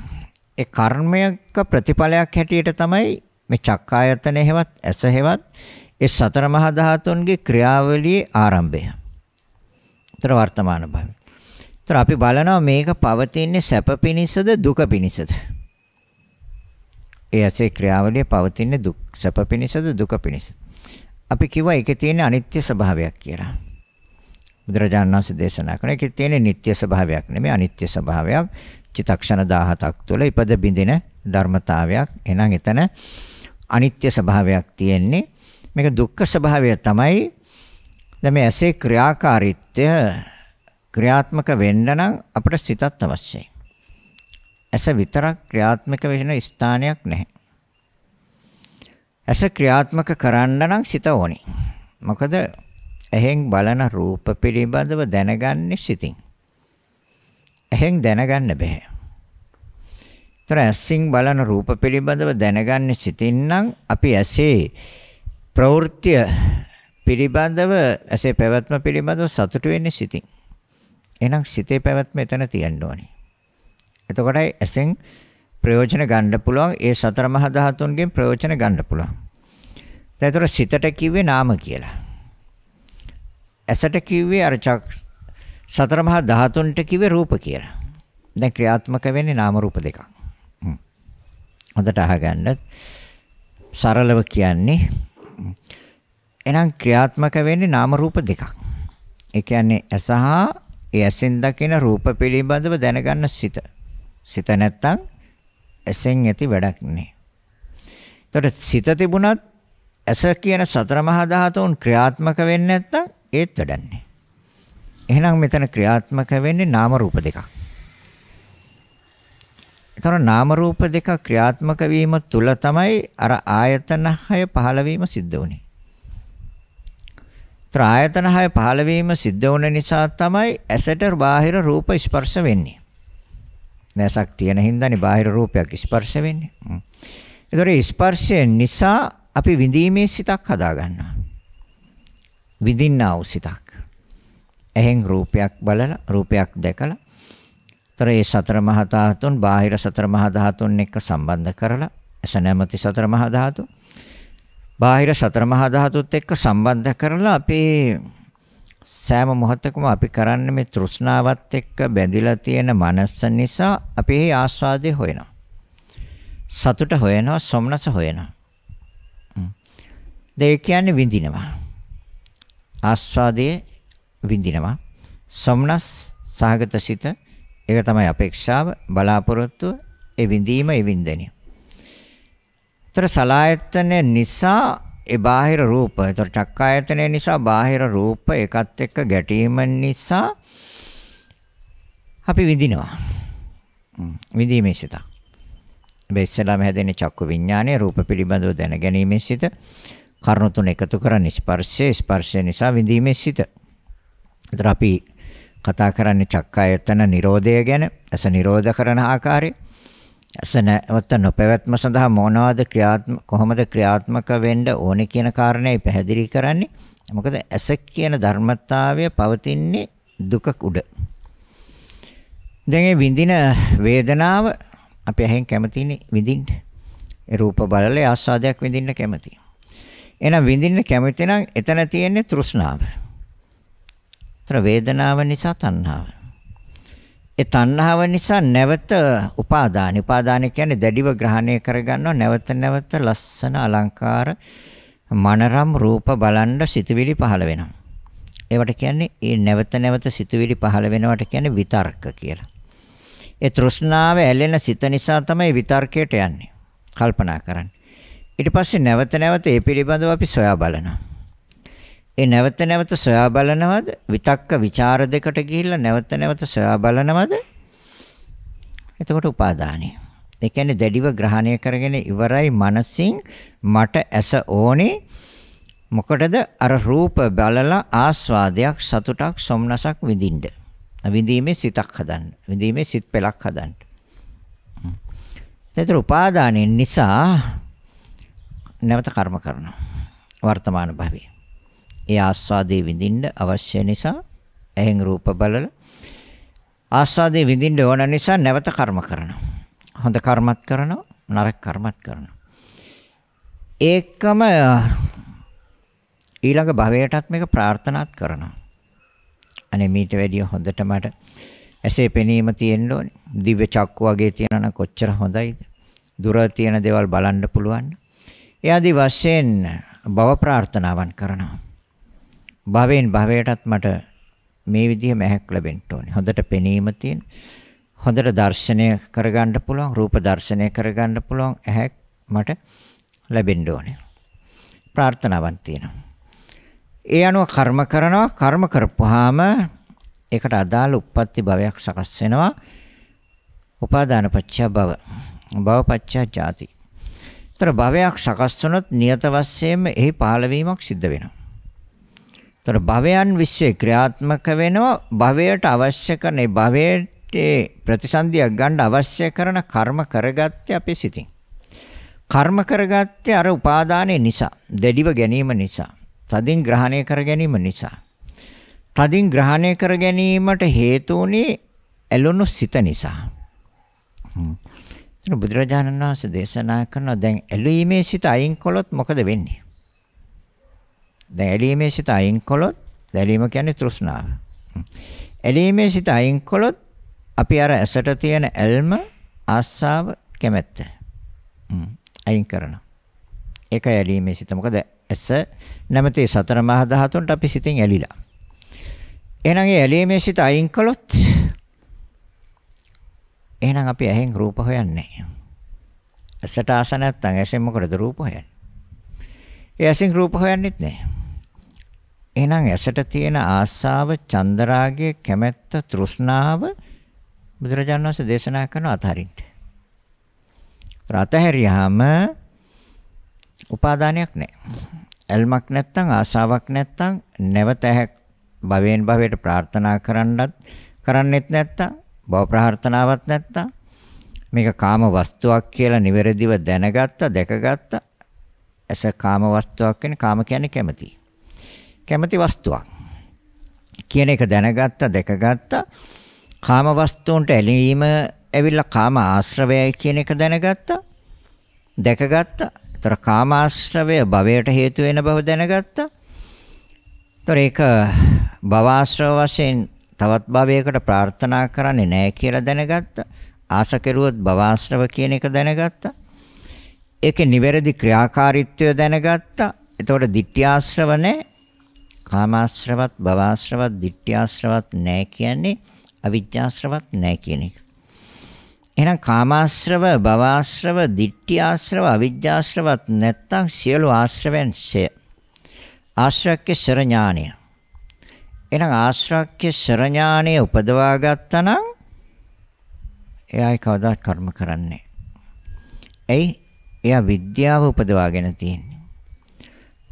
ඒ කර්මයක ප්‍රතිඵලයක් හැටියට තමයි මේ චක්කායතන හේවත් ඇස හේවත් ඒ සතර මහා ධාතුන්ගේ ක්‍රියාවලියේ ආරම්භය. උත්තර වර්තමාන භවය. ඒතර අපි බලනවා මේක පවතින්නේ සැප පිණිසද දුක පිණිසද? ඒ ඇසේ ක්‍රියාවලිය පවතින්නේ දුක් සැප පිණිසද දුක පිණිසද? අපි කිව්වා ඒකේ තියෙන අනිත්‍ය ස්වභාවයක් කියලා. බුදුරජාණන් වහන්සේ දේශනා කරන එකේ තියෙන නිට්ටය ස්වභාවයක් නෙමෙයි අනිත්‍ය ස්වභාවයක්. චිතක්ෂණ 17ක් තුළ ඉපද බිඳින ධර්මතාවයක්. එහෙනම් එතන අනිත්‍ය ස්වභාවයක් තියෙන්නේ. මේක දුක්ඛ ස්වභාවය තමයි දැන් මේ ඇසේ ක්‍රියාකාරීත්වය ක්‍රියාත්මක වෙන්න නම් අපිට සිතත් අවශ්‍යයි. ඇස විතරක් ක්‍රියාත්මක වෙන ස්ථානයක් නැහැ. ඇස ක්‍රියාත්මක කරන්න නම් සිත ඕනි. මොකද ඇහෙන් බලන රූප පිළිබඳව දැනගන්නේ සිතින්. ඇහෙන් දැනගන්න බෑ. ඒතර ඇසින් බලන රූප පිළිබඳව දැනගන්නේ සිතින් නම් අපි ඇසේ ප්‍රවෘත්ති පිළිබඳව ඇසේ පැවැත්ම පිළිබඳව සතුට වෙන්නේ සිතින්. එහෙනම් සිතේ පැවැත්ම එතන තියෙන්න ඕනේ. එතකොටයි ඇසෙන් ප්‍රයෝජන ගන්න පුළුවන් ඒ සතර මහා ධාතුන්ගෙන් ප්‍රයෝජන ගන්න පුළුවන්. දැන් ඒතර සිතට කිව්වේ නාම කියලා. ඇසට කිව්වේ අර චක් සතර මහා ධාතුන්ට කිව්වේ රූප කියලා. දැන් ක්‍රියාත්මක වෙන්නේ නාම රූප දෙකක්. හොඳට අහගන්න. සරලව කියන්නේ එහෙනම් ක්‍රියාත්මක වෙන්නේ නාම රූප දෙකක්. ඒ කියන්නේ ඇස හා ඒ ඇසෙන් දකින රූප පිළිබඳව දැනගන්න සිත. සිත නැත්තම් ඇසෙන් ඇති වැඩක් නෑ. එතකොට සිත තිබුණත් ඇස කියන සතර මහා ධාතුන් ක්‍රියාත්මක වෙන්නේ නැත්තම් ඒත් වැඩන්නේ. එහෙනම් මෙතන ක්‍රියාත්මක වෙන්නේ නාම රූප දෙකක්. ඒතර නාම රූප දෙක ක්‍රියාත්මක වීම තුල තමයි අර ආයතන 6 15 වීම සිද්ධ වුනේ. ඒතර ආයතන 6 පහළ වීම සිද්ධ වුන නිසා තමයි ඇසට බාහිර රූප ස්පර්ශ වෙන්නේ. නැසක් තියෙන හින්දානේ බාහිර රූපයක් ස්පර්ශ වෙන්නේ. ඒතර ස්පර්ශය නිසා අපි විඳීමේ සිතක් හදා ගන්නවා. විඳින්නා වූ සිතක්. එහෙන් රූපයක් බලලා රූපයක් දැකලා තර ඒ සතර මහා ධාතුන් බාහිර සතර මහා ධාතුන් එක්ක සම්බන්ධ කරලා එස නැමැති සතර මහා ධාතුන් බාහිර සතර මහා ධාතුත් එක්ක සම්බන්ධ කරලා අපේ සෑම මොහොතකම අපි කරන්නේ මේ තෘෂ්ණාවත් එක්ක බැඳිලා තියෙන මනස නිසා අපි එහි ආස්වාදේ හොයනවා. සතුට හොයනවා, සොම්නස හොයනවා. දෙය කියන්නේ විඳිනවා. ආස්වාදයේ විඳිනවා. සොම්නස් සහගත සිත ඒක තමයි අපේක්ෂාව, බලාපොරොත්තුව, ඒ විඳීම, ඒ වින්දනය. ඒතර සලායතන නිසා ඒ බාහිර රූප. ඒතර චක්කායතනය නිසා බාහිර රූප එකත් එක්ක ගැටීම නිසා අපි විඳිනවා. විඳීමේ සිත. මේ ඉස්සලාම හැදෙන චක්කු විඥානයේ රූප පිළිබඳව දැන ගැනීමේ සිත. කරුණු තුන එකතු කරන ස්පර්ශය ස්පර්ශය නිසා විඳීමේ සිත. ඒතර අපි කතා කරන්නේ චක්කායතන නිරෝධය ගැන, ඇස නිරෝධ කරන ආකාරය. ඇස නැවත නොපැවැත්ම සඳහා මොනවාද ක්‍රියාත්මක කොහොමද ක්‍රියාත්මක වෙන්න ඕනේ කියන කාරණේ පැහැදිලි කරන්නේ. මොකද ඇස කියන ධර්මතාවය පවතින්නේ දුකක් උඩ. දැන් මේ විඳින වේදනාව අපි ඇහෙන් කැමතිනේ විඳින්න. ඒ රූප බලලා ආස්වාදයක් විඳින්න කැමතියි. එහෙනම් විඳින්න කැමති නම් එතන තියෙන්නේ තෘෂ්ණාව. ඒතර වේදනාව නිසා තණ්හාව. ඒ තණ්හාව නිසා නැවත උපාදාන. උපාදාන කියන්නේ දැඩිව ග්‍රහණය කරගන්නවා නැවත නැවත ලස්සන අලංකාර මනරම් රූප බලන්න සිතවිලි පහළ වෙනවා. ඒවට කියන්නේ ඒ නැවත නැවත සිතවිලි පහළ වෙනවට කියන්නේ විතර්ක කියලා. ඒ තෘෂ්ණාව ඇලෙන සිත නිසා තමයි විතර්කයට යන්නේ. කල්පනා කරන්නේ. ඊට පස්සේ නැවත නැවත ඒ පිළිබඳව අපි සොයා බලනවා. ඒ නැවත නැවත සොයා බලනවද? විතක්ක ਵਿਚාර දෙකට ගිහිල්ලා නැවත නැවත සොයා බලනවද? එතකොට උපාදානයි. ඒ කියන්නේ දැඩිව ග්‍රහණය කරගෙන ඉවරයි මනසින් මට ඇස ඕනේ මොකටද අර රූප බලලා ආස්වාදයක් සතුටක් සොම්නසක් විඳින්න. විඳීමේ සිතක් හදන්න. විඳීමේ සිත් පෙලක් හදන්න. ඒතර උපාදානයේ නිසා නැවත කර්ම කරනවා. වර්තමාන භවයේ. ඒ ආස්වාදේ විඳින්න අවශ්‍ය නිසා එහෙන් රූප බලල ආස්වාදේ විඳින්න ඕන නිසා නැවත කර්ම කරනවා. හොඳ කර්මත් කරනවා නරක කර්මත් කරනවා. ඒකම ඊළඟ භවයටත් මේක ප්‍රාර්ථනාත් කරනවා. අනේ මීට වැඩිය හොඳට මට ඇසේ පෙනීම තියෙන්න ඕනේ. දිව්‍ය චක්කු වගේ තියෙනවා කොච්චර හොඳයිද? දුර තියෙන දේවල් බලන්න පුළුවන්. එයාදී වශයෙන් භව ප්‍රාර්ථනාවන් කරනවා. භවෙන් භවයටත් මට මේ විදිහම ඇහැක් ලැබෙන්න ඕනේ. හොඳට පෙනීම තියෙන. හොඳට දර්ශනය කරගන්න පුළුවන්, රූප දර්ශනය කරගන්න පුළුවන් ඇහැක් මට ලැබෙන්න ඕනේ. ප්‍රාර්ථනාවක් තියෙනවා. ඒ අනුව කර්ම කරනවා. කර්ම කරපුවාම ඒකට අදාළ උප්පත්ති භවයක් සකස් වෙනවා. උපාදාන පත්‍ය භව. භව පත්‍ය ජාති. ତර භවයක් සකස් වුණොත් නියත වශයෙන්ම එහි පහළවීමක් සිද්ධ වෙනවා. ඒතර භවයන් විශ්වයේ ක්‍රියාත්මක වෙනවා භවයට අවශ්‍ය කරන ඒ භවයට ප්‍රතිසන්දියක් ගන්න අවශ්‍ය කරන කර්ම කරගත්තේ අපේ සිතින්. කර්ම කරගත්තේ අර උපාදානයේ නිසා, දෙඩිව ගැනීම නිසා, තදින් ග්‍රහණය කර ගැනීම නිසා. තදින් ග්‍රහණය කර ගැනීමට හේතු වුණේ ඇලුණු සිත නිසා. බුදුරජාණන් වහන්සේ දේශනා කරනවා දැන් ඇලීමේ සිත අයින් කළොත් මොකද වෙන්නේ? දැන් ඇලීමේ සිත අයින් කළොත් ඇලීම කියන්නේ තෘෂ්ණාව. ඇලීමේ සිත අයින් කළොත් අපි අර ඇසට තියෙන ඇල්ම ආස්සාව කැමැත්ත අයින් කරනවා. ඒක ඇලීමේ සිත. මොකද ඇස නැමැති සතර මහා ධාතුන්ට අපි සිතින් ඇලිලා. එහෙනම් ඒ ඇලීමේ සිත අයින් කළොත් එහෙනම් අපි ඇහෙන් රූප හොයන්නේ නැහැ. ඇසට ආස නැත්නම් ඇසෙන් මොකටද රූප හොයන්නේ? ඒ ඇසෙන් රූප හොයන්නෙත් නැහැ. එහෙනම් ඇසට තියෙන ආස්ාව, චන්දරාගය, කැමැත්ත, තෘෂ්ණාව බුදුරජාණන් වහන්සේ දේශනා කරන අතරින්ට. රතහැරියාම උපාදානයක් නැහැ. ඇල්මක් නැත්තම් ආසාවක් නැත්තම් නැවත භවයෙන් භවයට ප්‍රාර්ථනා කරන්නත් කරන්නෙත් නැත්තම් භව ප්‍රාර්ථනාවක් නැත්තම් මේක කාම වස්තුවක් කියලා නිවැරදිව දැනගත්තා දැකගත්තා ඇස කාම වස්තුවක් කියන්නේ කාම කියන්නේ කැමැති කැමති වස්තුවක් කියන එක දැනගත්තා දැකගත්තා කාම වස්තුන්ට ඇලීම ඇවිල්ලා කාම ආශ්‍රවයයි කියන එක දැනගත්තා දැකගත්තා ඒතර කාම ආශ්‍රවය භවයට හේතු වෙන බව දැනගත්තා ඒතර ඒක භවාශ්‍රව වශයෙන් තවත් භවයකට ප්‍රාර්ථනා කරන්නේ නැහැ කියලා දැනගත්තා ආස කෙරුවොත් භවාශ්‍රව කියන එක දැනගත්තා ඒකේ නිවැරදි ක්‍රියාකාරීත්වය දැනගත්තා. එතකොට ditthyaශ්‍රව නැහැ. කාමාශ්‍රවත්, භවආශ්‍රවත්, ditthිආශ්‍රවත් නැහැ කියන්නේ අවිජ්ජාශ්‍රවත් නැහැ කියන එක. එහෙනම් කාමාශ්‍රව, භවආශ්‍රව, ditthිආශ්‍රව, අවිජ්ජාශ්‍රවත් නැත්තම් සියලු ආශ්‍රවයන් ෂය. ආශ්‍රක්‍ය ශරඥානය. එහෙනම් ආශ්‍රක්‍ය ශරඥානය උපදවා ගත්තා නම් එයායි කවදාත් කර්ම කරන්නේ. ඇයි? එයා විද්‍යාව උපදවාගෙන තියෙන්නේ.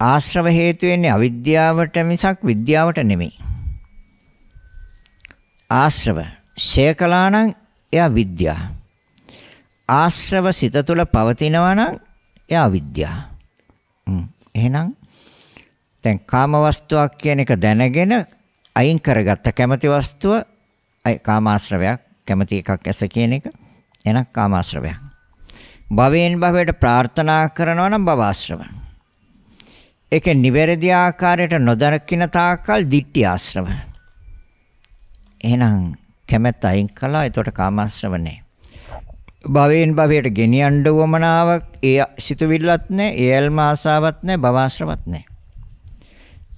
ආශ්‍රව හේතු වෙන්නේ අවිද්‍යාවට මිසක් විද්‍යාවට නෙමෙයි. ආශ්‍රව ශේකලා නම් එයා විද්‍යා. ආශ්‍රව සිත තුළ පවතිනවා නම් එයා විද්‍යා. එහෙනම් දැන් කාම වස්තුවක් කියන එක දැනගෙන අයින් කරගත්ත කැමති වස්තුව කාමාශ්‍රවයක් කැමති එකක් ඇස කියන එක එනක් කාමාශ්‍රවයක්. භවයෙන් භවයට ප්‍රාර්ථනා කරනවා නම් භවආශ්‍රවය. ඒකේ නිවැරදි ආකාරයට නොදරකින තාක්කල් දිට්ඨි ආශ්‍රව. එහෙනම් කැමැත්ත අයින් කළා. එතකොට කාමාශ්‍රව නැහැ. භවයෙන් භවයට ගෙනියන්න උවමනාවක් ඒ සිතුවිල්ලත් නැහැ. ඒ ඇල්ම ආසාවක් නැහැ. භවාශ්‍රවත් නැහැ.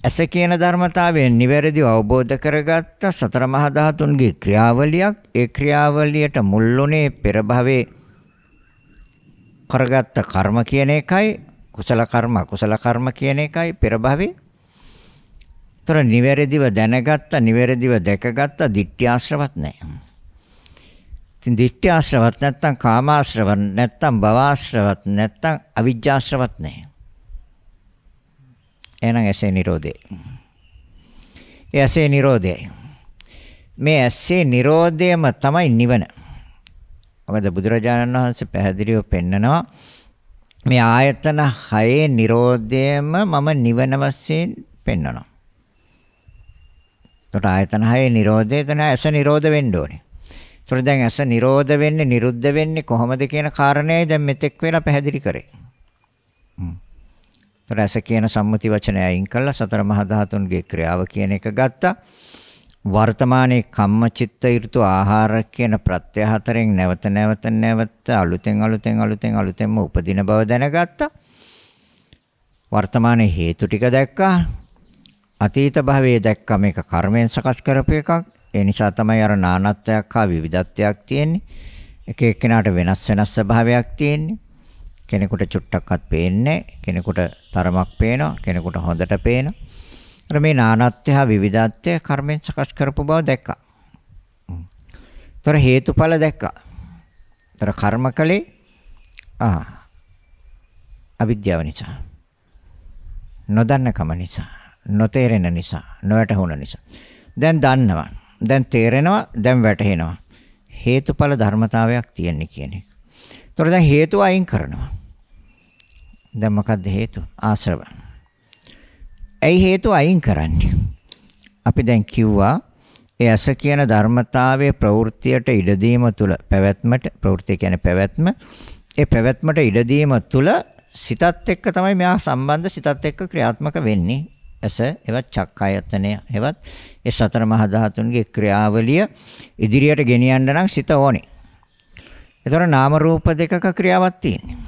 ඇස කියන ධර්මතාවය නිවැරදිව අවබෝධ කරගත්ත සතර මහා ධාතුන්ගේ ක්‍රියාවලියක් ඒ ක්‍රියාවලියට මුල්ුණේ පෙර භවයේ කරගත්ත කර්ම කියන එකයි කුසල කර්ම අකුසල කර්ම කියන එකයි පෙර භවයේ. ତොර නිවැරදිව දැනගත්ත, නිවැරදිව දැකගත්ත දිට්ඨි ආශ්‍රවත් නැහැ. ඉතින් දිට්ඨි ආශ්‍රවත් නැත්තම් කාම ආශ්‍රවත් නැත්තම් භව ආශ්‍රවත් නැත්තම් අවිජ්ජා ආශ්‍රවත් නැහැ. එහෙනම් ඇසේ නිරෝධය. ඒ ඇසේ නිරෝධයයි. මේ ඇසේ නිරෝධයම තමයි නිවන. මොකද බුදුරජාණන් වහන්සේ පැහැදිලිව පෙන්නනවා මේ ආයතන හයේ Nirodhayම මම නිවන වශයෙන් පෙන්වනවා. එතකොට ආයතන හයේ Nirodhaya එතන ඇස Nirodha වෙන්න ඕනේ. එතකොට දැන් ඇස Nirodha වෙන්නේ නිරුද්ධ වෙන්නේ කොහොමද කියන කාරණේයි දැන් මෙතෙක් වෙලා පැහැදිලි කරේ. එතකොට ඇස කියන සම්මුති වචනය අයින් කළා සතර මහා ධාතුන්ගේ ක්‍රියාව කියන එක ගත්තා. වර්තමානයේ කම්මචිත්ත ඍතු ආහාර කියන ප්‍රත්‍ය හතරෙන් නැවත නැවත නැවත අලුතෙන් අලුතෙන් අලුතෙන් අලුතෙන්ම උපදින බව දැනගත්තා. වර්තමානයේ හේතු ටික දැක්කා. අතීත භවයේ දැක්කා මේක කර්මයෙන් සකස් කරපු එකක්. ඒ නිසා තමයි අර නානත්වයක් හා විවිධත්වයක් තියෙන්නේ. එක එක්කෙනාට වෙනස් වෙනස් ස්වභාවයක් තියෙන්නේ. කෙනෙකුට චුට්ටක්වත් පේන්නේ කෙනෙකුට තරමක් පේනවා කෙනෙකුට හොඳට පේනවා අර මේ නානත්ත්‍ය හා විවිධත්ත්‍ය කර්මෙන් සකස් කරපු බව දැක්කා. ඒතර හේතුඵල දැක්කා. ඒතර කර්මකලේ ආ අවිද්‍යාව නිසා. නොදන්නකම නිසා, නොතේරෙන නිසා, නොවැටහුණ නිසා. දැන් දන්නවා. දැන් තේරෙනවා, දැන් වැටහෙනවා. හේතුඵල ධර්මතාවයක් තියෙන්නේ කියන එක. ඒතර දැන් හේතු අයින් කරනවා. දැන් මොකද්ද හේතු? ආශ්‍රව. ඇයි හේතු අයින් කරන්නේ? අපි දැන් කිව්වා ඒ ඇස කියන ධර්මතාවයේ ප්‍රවෘත්තියට ඉඩදීම තුල පැවැත්මට ප්‍රවෘත්තිය කියන්නේ පැවැත්ම ඒ පැවැත්මට ඉඩදීම තුල සිතත් එක්ක තමයි මෙයා සම්බන්ධ සිතත් එක්ක ක්‍රියාත්මක වෙන්නේ ඇස එවත් චක්කායතනය එවත් ඒ සතර මහා ධාතුන්ගේ ක්‍රියාවලිය ඉදිරියට ගෙනියන්න නම් සිත ඕනේ. ඒතර නාම රූප දෙකක ක්‍රියාවක් තියෙනවා.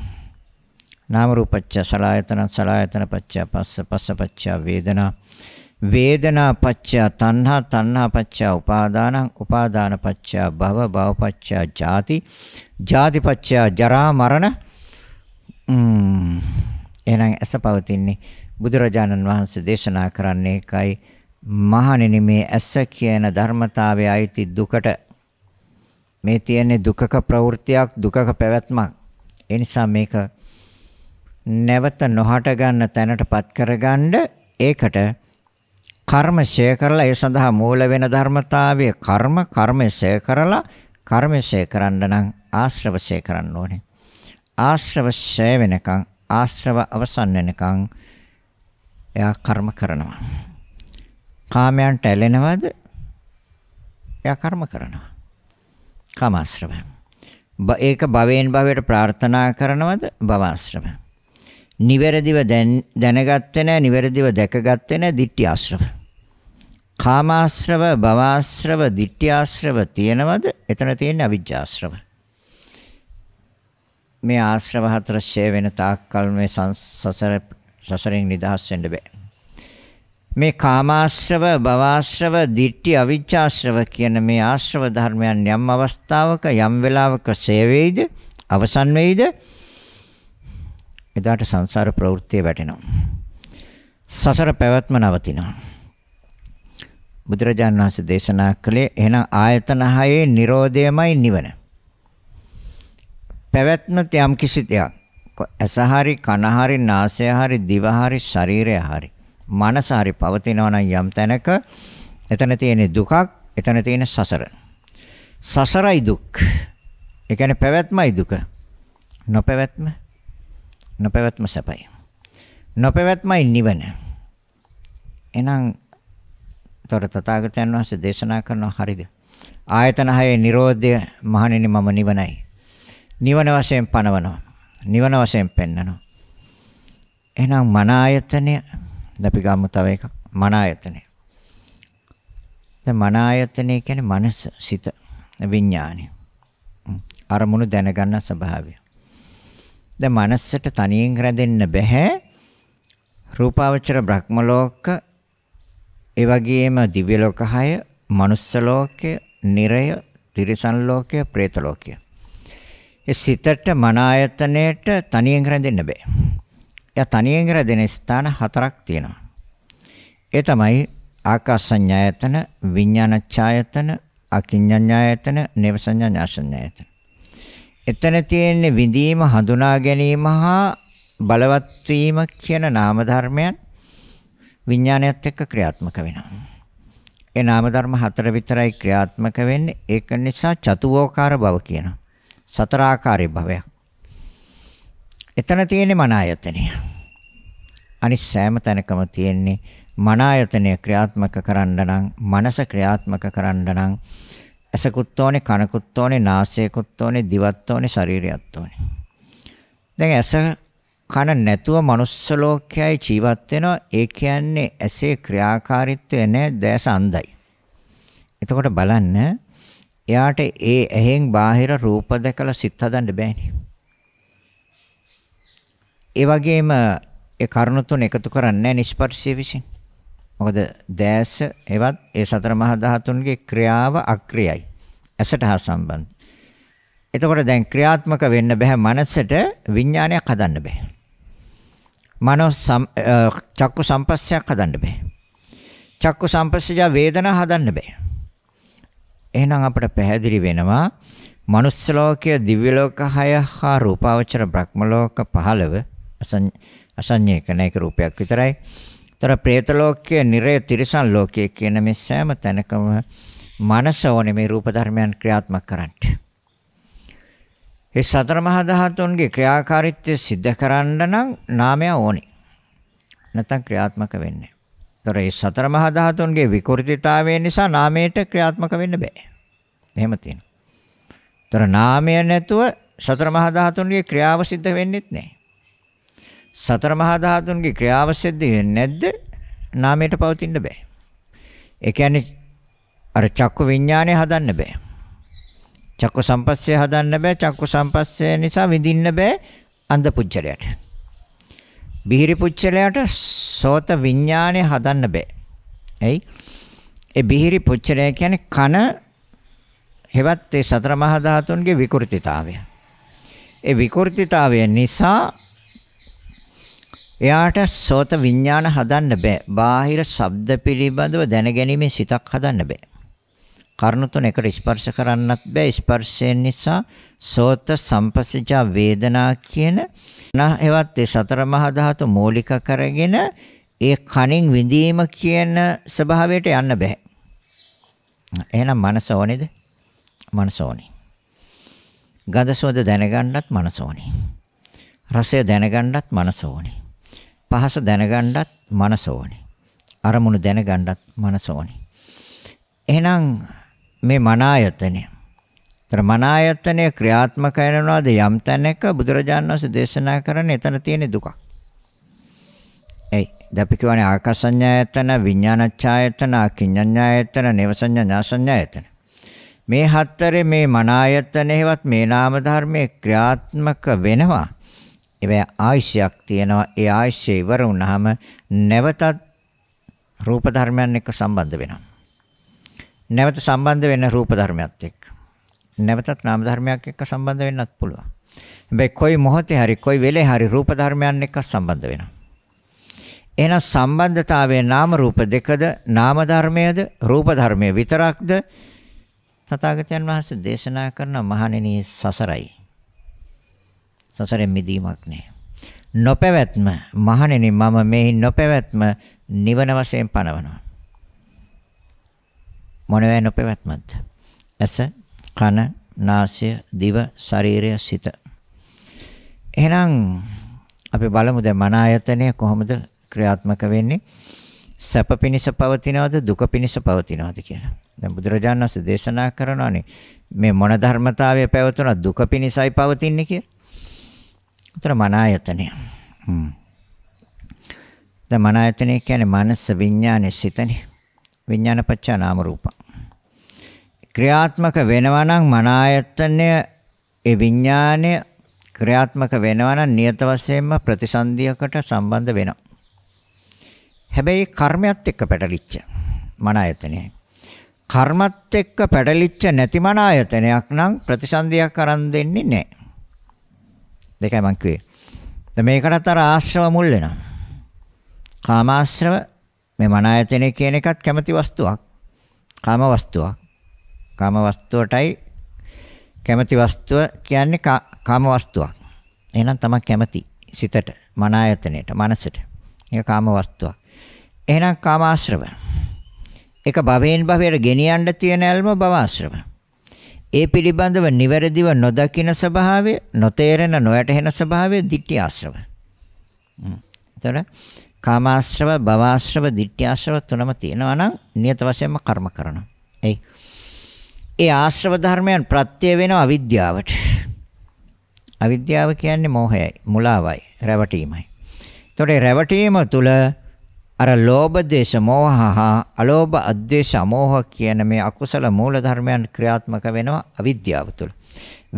නාම රූපච්ච සලායතන සලායතන පච්ච පස්ස පස්ස පච්ච වේදනා වේදනා පච්ච තණ්හා තණ්හා පච්ච උපාදානං උපාදාන පච්ච භව භව පච්ච ජාති ජාති පච්ච ජරා මරණ එහෙනම් ඇස පවතින්නේ බුදුරජාණන් වහන්සේ දේශනා කරන්නේ එකයි මහණෙනි මේ ඇස කියන ධර්මතාවයේ අයිති දුකට මේ තියෙන දුකක ප්‍රවෘත්තියක් දුකක පැවැත්මක් ඒ නිසා මේක නැවත නොහට ගන්න තැනටපත් කරගන්න ඒකට කර්ම ෂය කරලා ඒ සඳහා මූල වෙන ධර්මතාවය කර්ම කර්මය ෂය කරලා කර්මය ෂය කරන්න නම් ආශ්‍රව ෂය කරන්න ඕනේ ආශ්‍රව ෂය වෙනකන් ආශ්‍රව අවසන් වෙනකන් එයා කර්ම කරනවා කාමයන්ට ඇලෙනවද එයා කර්ම කරනවා කාමාශ්‍රව ඒක භවයෙන් භවයට ප්‍රාර්ථනා කරනවද භවආශ්‍රව නිවැරදිව දැනගත්තේ නැහැ, නිවැරදිව දැකගත්තේ නැහැ ditthi ආශ්‍රව. කාමාශ්‍රව, භවආශ්‍රව, ditthi ආශ්‍රව තියෙනවද? එතන තියෙන්නේ අවිජ්ජාශ්‍රව. මේ ආශ්‍රව හතර ඡේ වෙන තාක්කල් මේ සසර සසරෙන් නිදහස් වෙන්න බෑ. මේ කාමාශ්‍රව, භවආශ්‍රව, ditthi අවිජ්ජාශ්‍රව කියන මේ ආශ්‍රව ධර්මයන් යම් අවස්ථාවක යම් වෙලාවක ඡේ වෙයිද? අවසන් වෙයිද? එදාට සංසාර ප්‍රවෘත්තිය වැටෙනවා. සසර පැවැත්ම නවතිනවා. බුදුරජාණන් වහන්සේ දේශනා කළේ එහෙනම් ආයතන හයේ Nirodhaයමයි නිවන. පැවැත්ම යම් කිසි දෙයක් ඇසහරි කනහරි නාසයහරි දිවහරි ශරීරයහරි මනසහරි පවතිනවා නම් යම් තැනක එතන තියෙන දුකක් එතන තියෙන සසර. සසරයි දුක්. ඒ කියන්නේ පැවැත්මයි දුක. නොපැවැත්ම. නොපැවැත්ම සැපයි. නොපැවැත්මයි නිවන. එහෙනම් තොර තථාගතයන් වහන්සේ දේශනා කරනවා හරිද? ආයතන හයේ Nirodha මහණෙනි මම නිවනයි. නිවන වශයෙන් පනවනවා. නිවන වශයෙන් පෙන්නනවා. එහෙනම් මන ආයතනය අපි ගමු තව එකක්. මන ආයතනය. දැන් මන ආයතනය කියන්නේ මනස, සිත, විඥානය. අරමුණු දැනගන්න ස්වභාවය. දැන් මනසට තනියෙන් රැඳෙන්න බෑ. රූපාවචර බ්‍රහ්මලෝක ඒ වගේම දිව්‍ය ලෝක 6, manuss ලෝකය, නිරය, තිරිසන් ලෝකය, പ്രേත ලෝකය. ඒ සිතට මන ආයතනයට තනියෙන් රැඳෙන්න බෑ. එයා තනියෙන් රැඳෙන ස්ථාන හතරක් තියෙනවා. ඒ තමයි ආකාසඤ්ඤායතන, විඥානච්ඡායතන, අකිඤ්ඤඤ්ඤායතන, නේවසඤ්ඤාඥාසඤ්ඤායතන. එතන තියෙන්නේ විඳීම හඳුනා ගැනීම හා බලවත් වීම කියන නාම ධර්මයන් විඥානයත් එක්ක ක්‍රියාත්මක වෙනවා. ඒ නාම ධර්ම හතර විතරයි ක්‍රියාත්මක වෙන්නේ. ඒක නිසා චතුවෝකාර භව කියනවා. සතරාකාරී භවයක්. එතන තියෙන්නේ මන ආයතනය. අනිත් සෑම තැනකම තියෙන්නේ මන ආයතනය ක්‍රියාත්මක කරන්න නම් මනස ක්‍රියාත්මක කරන්න නම් ඇසකුත් ඕනේ, කනකුත් ඕනේ, නාසයකුත් ඕනේ, දිවත් ඕනේ, ශරීරයත් ඕනේ. දැන් ඇස කන නැතුව manuss ලෝකයේ ජීවත් වෙනවා. ඒ කියන්නේ ඇසේ ක්‍රියාකාරීත්වය නැහැ, දැස අන්ධයි. එතකොට බලන්න එයාට ඒ ඇහෙන් බාහිර රූප දැකලා සිත හදන්න බෑනේ. ඒ වගේම ඒ කරුණු තුන එකතු කරන්නේ නැහැ නිෂ්පර්ශය විසින්. මොකද දැස එවත් ඒ සතර මහා ධාතුන්ගේ ක්‍රියාව අක්‍රියයි. ඇසට හා සම්බන්ධ. එතකොට දැන් ක්‍රියාත්මක වෙන්න බෑ මනසට විඥානයක් හදන්න බෑ. මනෝ චක්කු සම්පස්සයක් හදන්න බෑ. චක්කු සම්පස්සය වේදනා හදන්න බෑ. එහෙනම් අපට පැහැදිලි වෙනවා මනුස්ස ලෝකය දිව්‍ය ලෝක 6 හා රූපාවචර බ්‍රහ්ම ලෝක 15 අසඤ්ඤේක නේක රූපයක් විතරයි. ඒතර പ്രേත ලෝකයේ, නිරය තිරිසන් ලෝකයේ කියන මේ සෑම තැනකම මනස ඕනේ මේ රූප ධර්මයන් ක්‍රියාත්මක කරන්න. ඒ සතර මහා ධාතුන්ගේ ක්‍රියාකාරීත්වය સિદ્ધ කරන්න නම් නාමය ඕනේ. නැත්නම් ක්‍රියාත්මක වෙන්නේ. ඒතර ඒ සතර මහා ධාතුන්ගේ විකෘතිතාවය නිසා නාමයට ක්‍රියාත්මක වෙන්න බෑ. එහෙම තියෙනවා. ඒතර නාමය නැතුව සතර මහා ධාතුන්ගේ ක්‍රියාව සිද්ධ වෙන්නේත් නැහැ. සතර මහා ධාතුන්ගේ ක්‍රියාව සිද්ධ වෙන්නේ නැද්ද? නාමයට පවතින්න බෑ. ඒ කියන්නේ අර චක්ක විඥානය හදන්න බෑ. චක්ක සම්පස්සේ හදන්න බෑ. චක්ක සම්පස්සේ නිසා විඳින්න බෑ අන්ධ පුච්චලයට. බිහිරි පුච්චලයට සෝත විඥානය හදන්න බෑ. එයි ඒ බිහිරි පුච්චලය කියන්නේ කන හෙවත් ඒ සතර මහා ධාතුන්ගේ විකෘතිතාවය. ඒ විකෘතිතාවය නිසා එයාට සෝත විඥාන හදන්න බෑ. බාහිර ශබ්ද පිළිබඳව දැනගැනීමේ සිතක් හදන්න බෑ. කර්ණ තුන එකට ස්පර්ශ කරන්නත් බෑ. ස්පර්ශයෙන් නිසා සෝත සම්පසජා වේදනා කියන නැහෙවත් ඒ සතර මහා ධාතු මූලික කරගෙන ඒ කණින් විඳීම කියන ස්වභාවයට යන්න බෑ. එහෙනම් මනස ඕනේද? මනස ඕනේ. ගඳ සුවඳ දැනගන්නත් මනස ඕනේ. රසය දැනගන්නත් මනස ඕනේ. පහස දැනගන්නත් මනස ඕනේ. අරමුණු දැනගන්නත් මනස ඕනේ. එහෙනම් මේ මනායතනය. ତර මනායතනය ක්‍රියාත්මක වෙනවාද යම් තැනක බුදුරජාණන් වහන්සේ දේශනා කරන එතන තියෙන දුකක්. එයි. දැපි කියවනේ ආකාසඤ්ඤායතන, විඥානච්ඡායතන, අකිඤ්ඤඤ්ඤායතන, නේවසඤ්ඤා ඥාසඤ්ඤායතන. මේ හතරේ මේ මනායතනෙහිවත් මේ නාම ධර්මයේ ක්‍රියාත්මක වෙනවා. ඒවැ ආයශයක් තියෙනවා. ඒ ආයශය ඉවර වුණාම නැවතත් රූප ධර්මයන් එක්ක සම්බන්ධ වෙනවා. නැවත සම්බන්ධ වෙන රූප ධර්මයක් එක්ක. නැවතත් නාම ධර්මයක් එක්ක සම්බන්ධ වෙන්නත් පුළුවන්. හැබැයි කොයි මොහොතේ හරි කොයි වෙලේ හරි රූප ධර්මයන් එක්ක සම්බන්ධ වෙනවා. එහෙනම් සම්බන්ධතාවයේ නාම රූප දෙකද නාම ධර්මයේද රූප ධර්මයේ විතරක්ද තථාගතයන් වහන්සේ දේශනා කරන මහණෙනි සසරයි සසරෙන් මිදීමක් නැහැ. නොපැවැත්ම මහණෙනි මම මේ නොපැවැත්ම නිවන වශයෙන් පනවනවා. මොනවැ නොපැවැත්මක්ද? ඇස, කන, නාසය, දිව, ශරීරය, සිත. එහෙනම් අපි බලමු දැන් මන ආයතනය කොහොමද ක්‍රියාත්මක වෙන්නේ? සැප පිණිස පවතිනවද දුක පිණිස පවතිනවද කියලා. දැන් බුදුරජාණන් වහන්සේ දේශනා කරනවානේ මේ මොන ධර්මතාවය පැවතුණා දුක පිණිසයි පවතින්නේ කියලා. ඒතර මන ආයතනය. හ්ම්. දැන් මන ආයතනය කියන්නේ මනස විඥානයේ සිතනේ. විඥාන පත්‍ය නාම රූප. ක්‍රියාත්මක වෙනවා නම් මන ආයතනය ඒ විඥානය ක්‍රියාත්මක වෙනවා නම් නියත වශයෙන්ම ප්‍රතිසන්දියකට සම්බන්ධ වෙනවා. හැබැයි කර්මයක් එක්ක පැටලිච්ච මන ආයතනයයි. කර්මත් එක්ක පැටලිච්ච නැති මන ආයතනයක් නම් ප්‍රතිසන්දියක් අරන් දෙන්නේ නැහැ. දෙකයි මං කිව්වේ. දැන් මේකටත් අර ආශ්‍රව මුල් වෙනවා. කාමාශ්‍රව මේ මන ආයතනය කියන එකත් කැමැති වස්තුවක්. කාම වස්තුවක්. කාම වස්තුවටයි කැමැති වස්තුව කියන්නේ කාම වස්තුවක්. එහෙනම් තමයි කැමැති සිතට, මන ආයතනයට, මනසට. ඒක කාම වස්තුවක්. එහෙනම් කාමාශ්‍රව. ඒක භවයෙන් භවයට ගෙනියන්න තියෙන ඇල්ම භවආශ්‍රව. ඒ පිළිබඳව නිවැරදිව නොදකින ස්වභාවය, නොතේරෙන නොයටහෙන ස්වභාවය දිට්ඨි ආශ්‍රව. හ්ම්. එතකොට කාමාශ්‍රව, භවආශ්‍රව, දිට්ඨිආශ්‍රව තුනම තියෙනවා නම් නියත වශයෙන්ම කර්ම කරනවා. එයි. ඒ ආශ්‍රව ධර්මයන් ප්‍රත්‍ය වෙනවා අවිද්‍යාවට. අවිද්‍යාව කියන්නේ මෝහයයි, මුලාවයි, රැවටීමයි. එතකොට රැවටීම තුළ අර ලෝභ දේශ මොහ හා අලෝභ අද්වේෂ අමෝහ කියන මේ අකුසල මූල ධර්මයන් ක්‍රියාත්මක වෙනවා අවිද්‍යාව තුළ.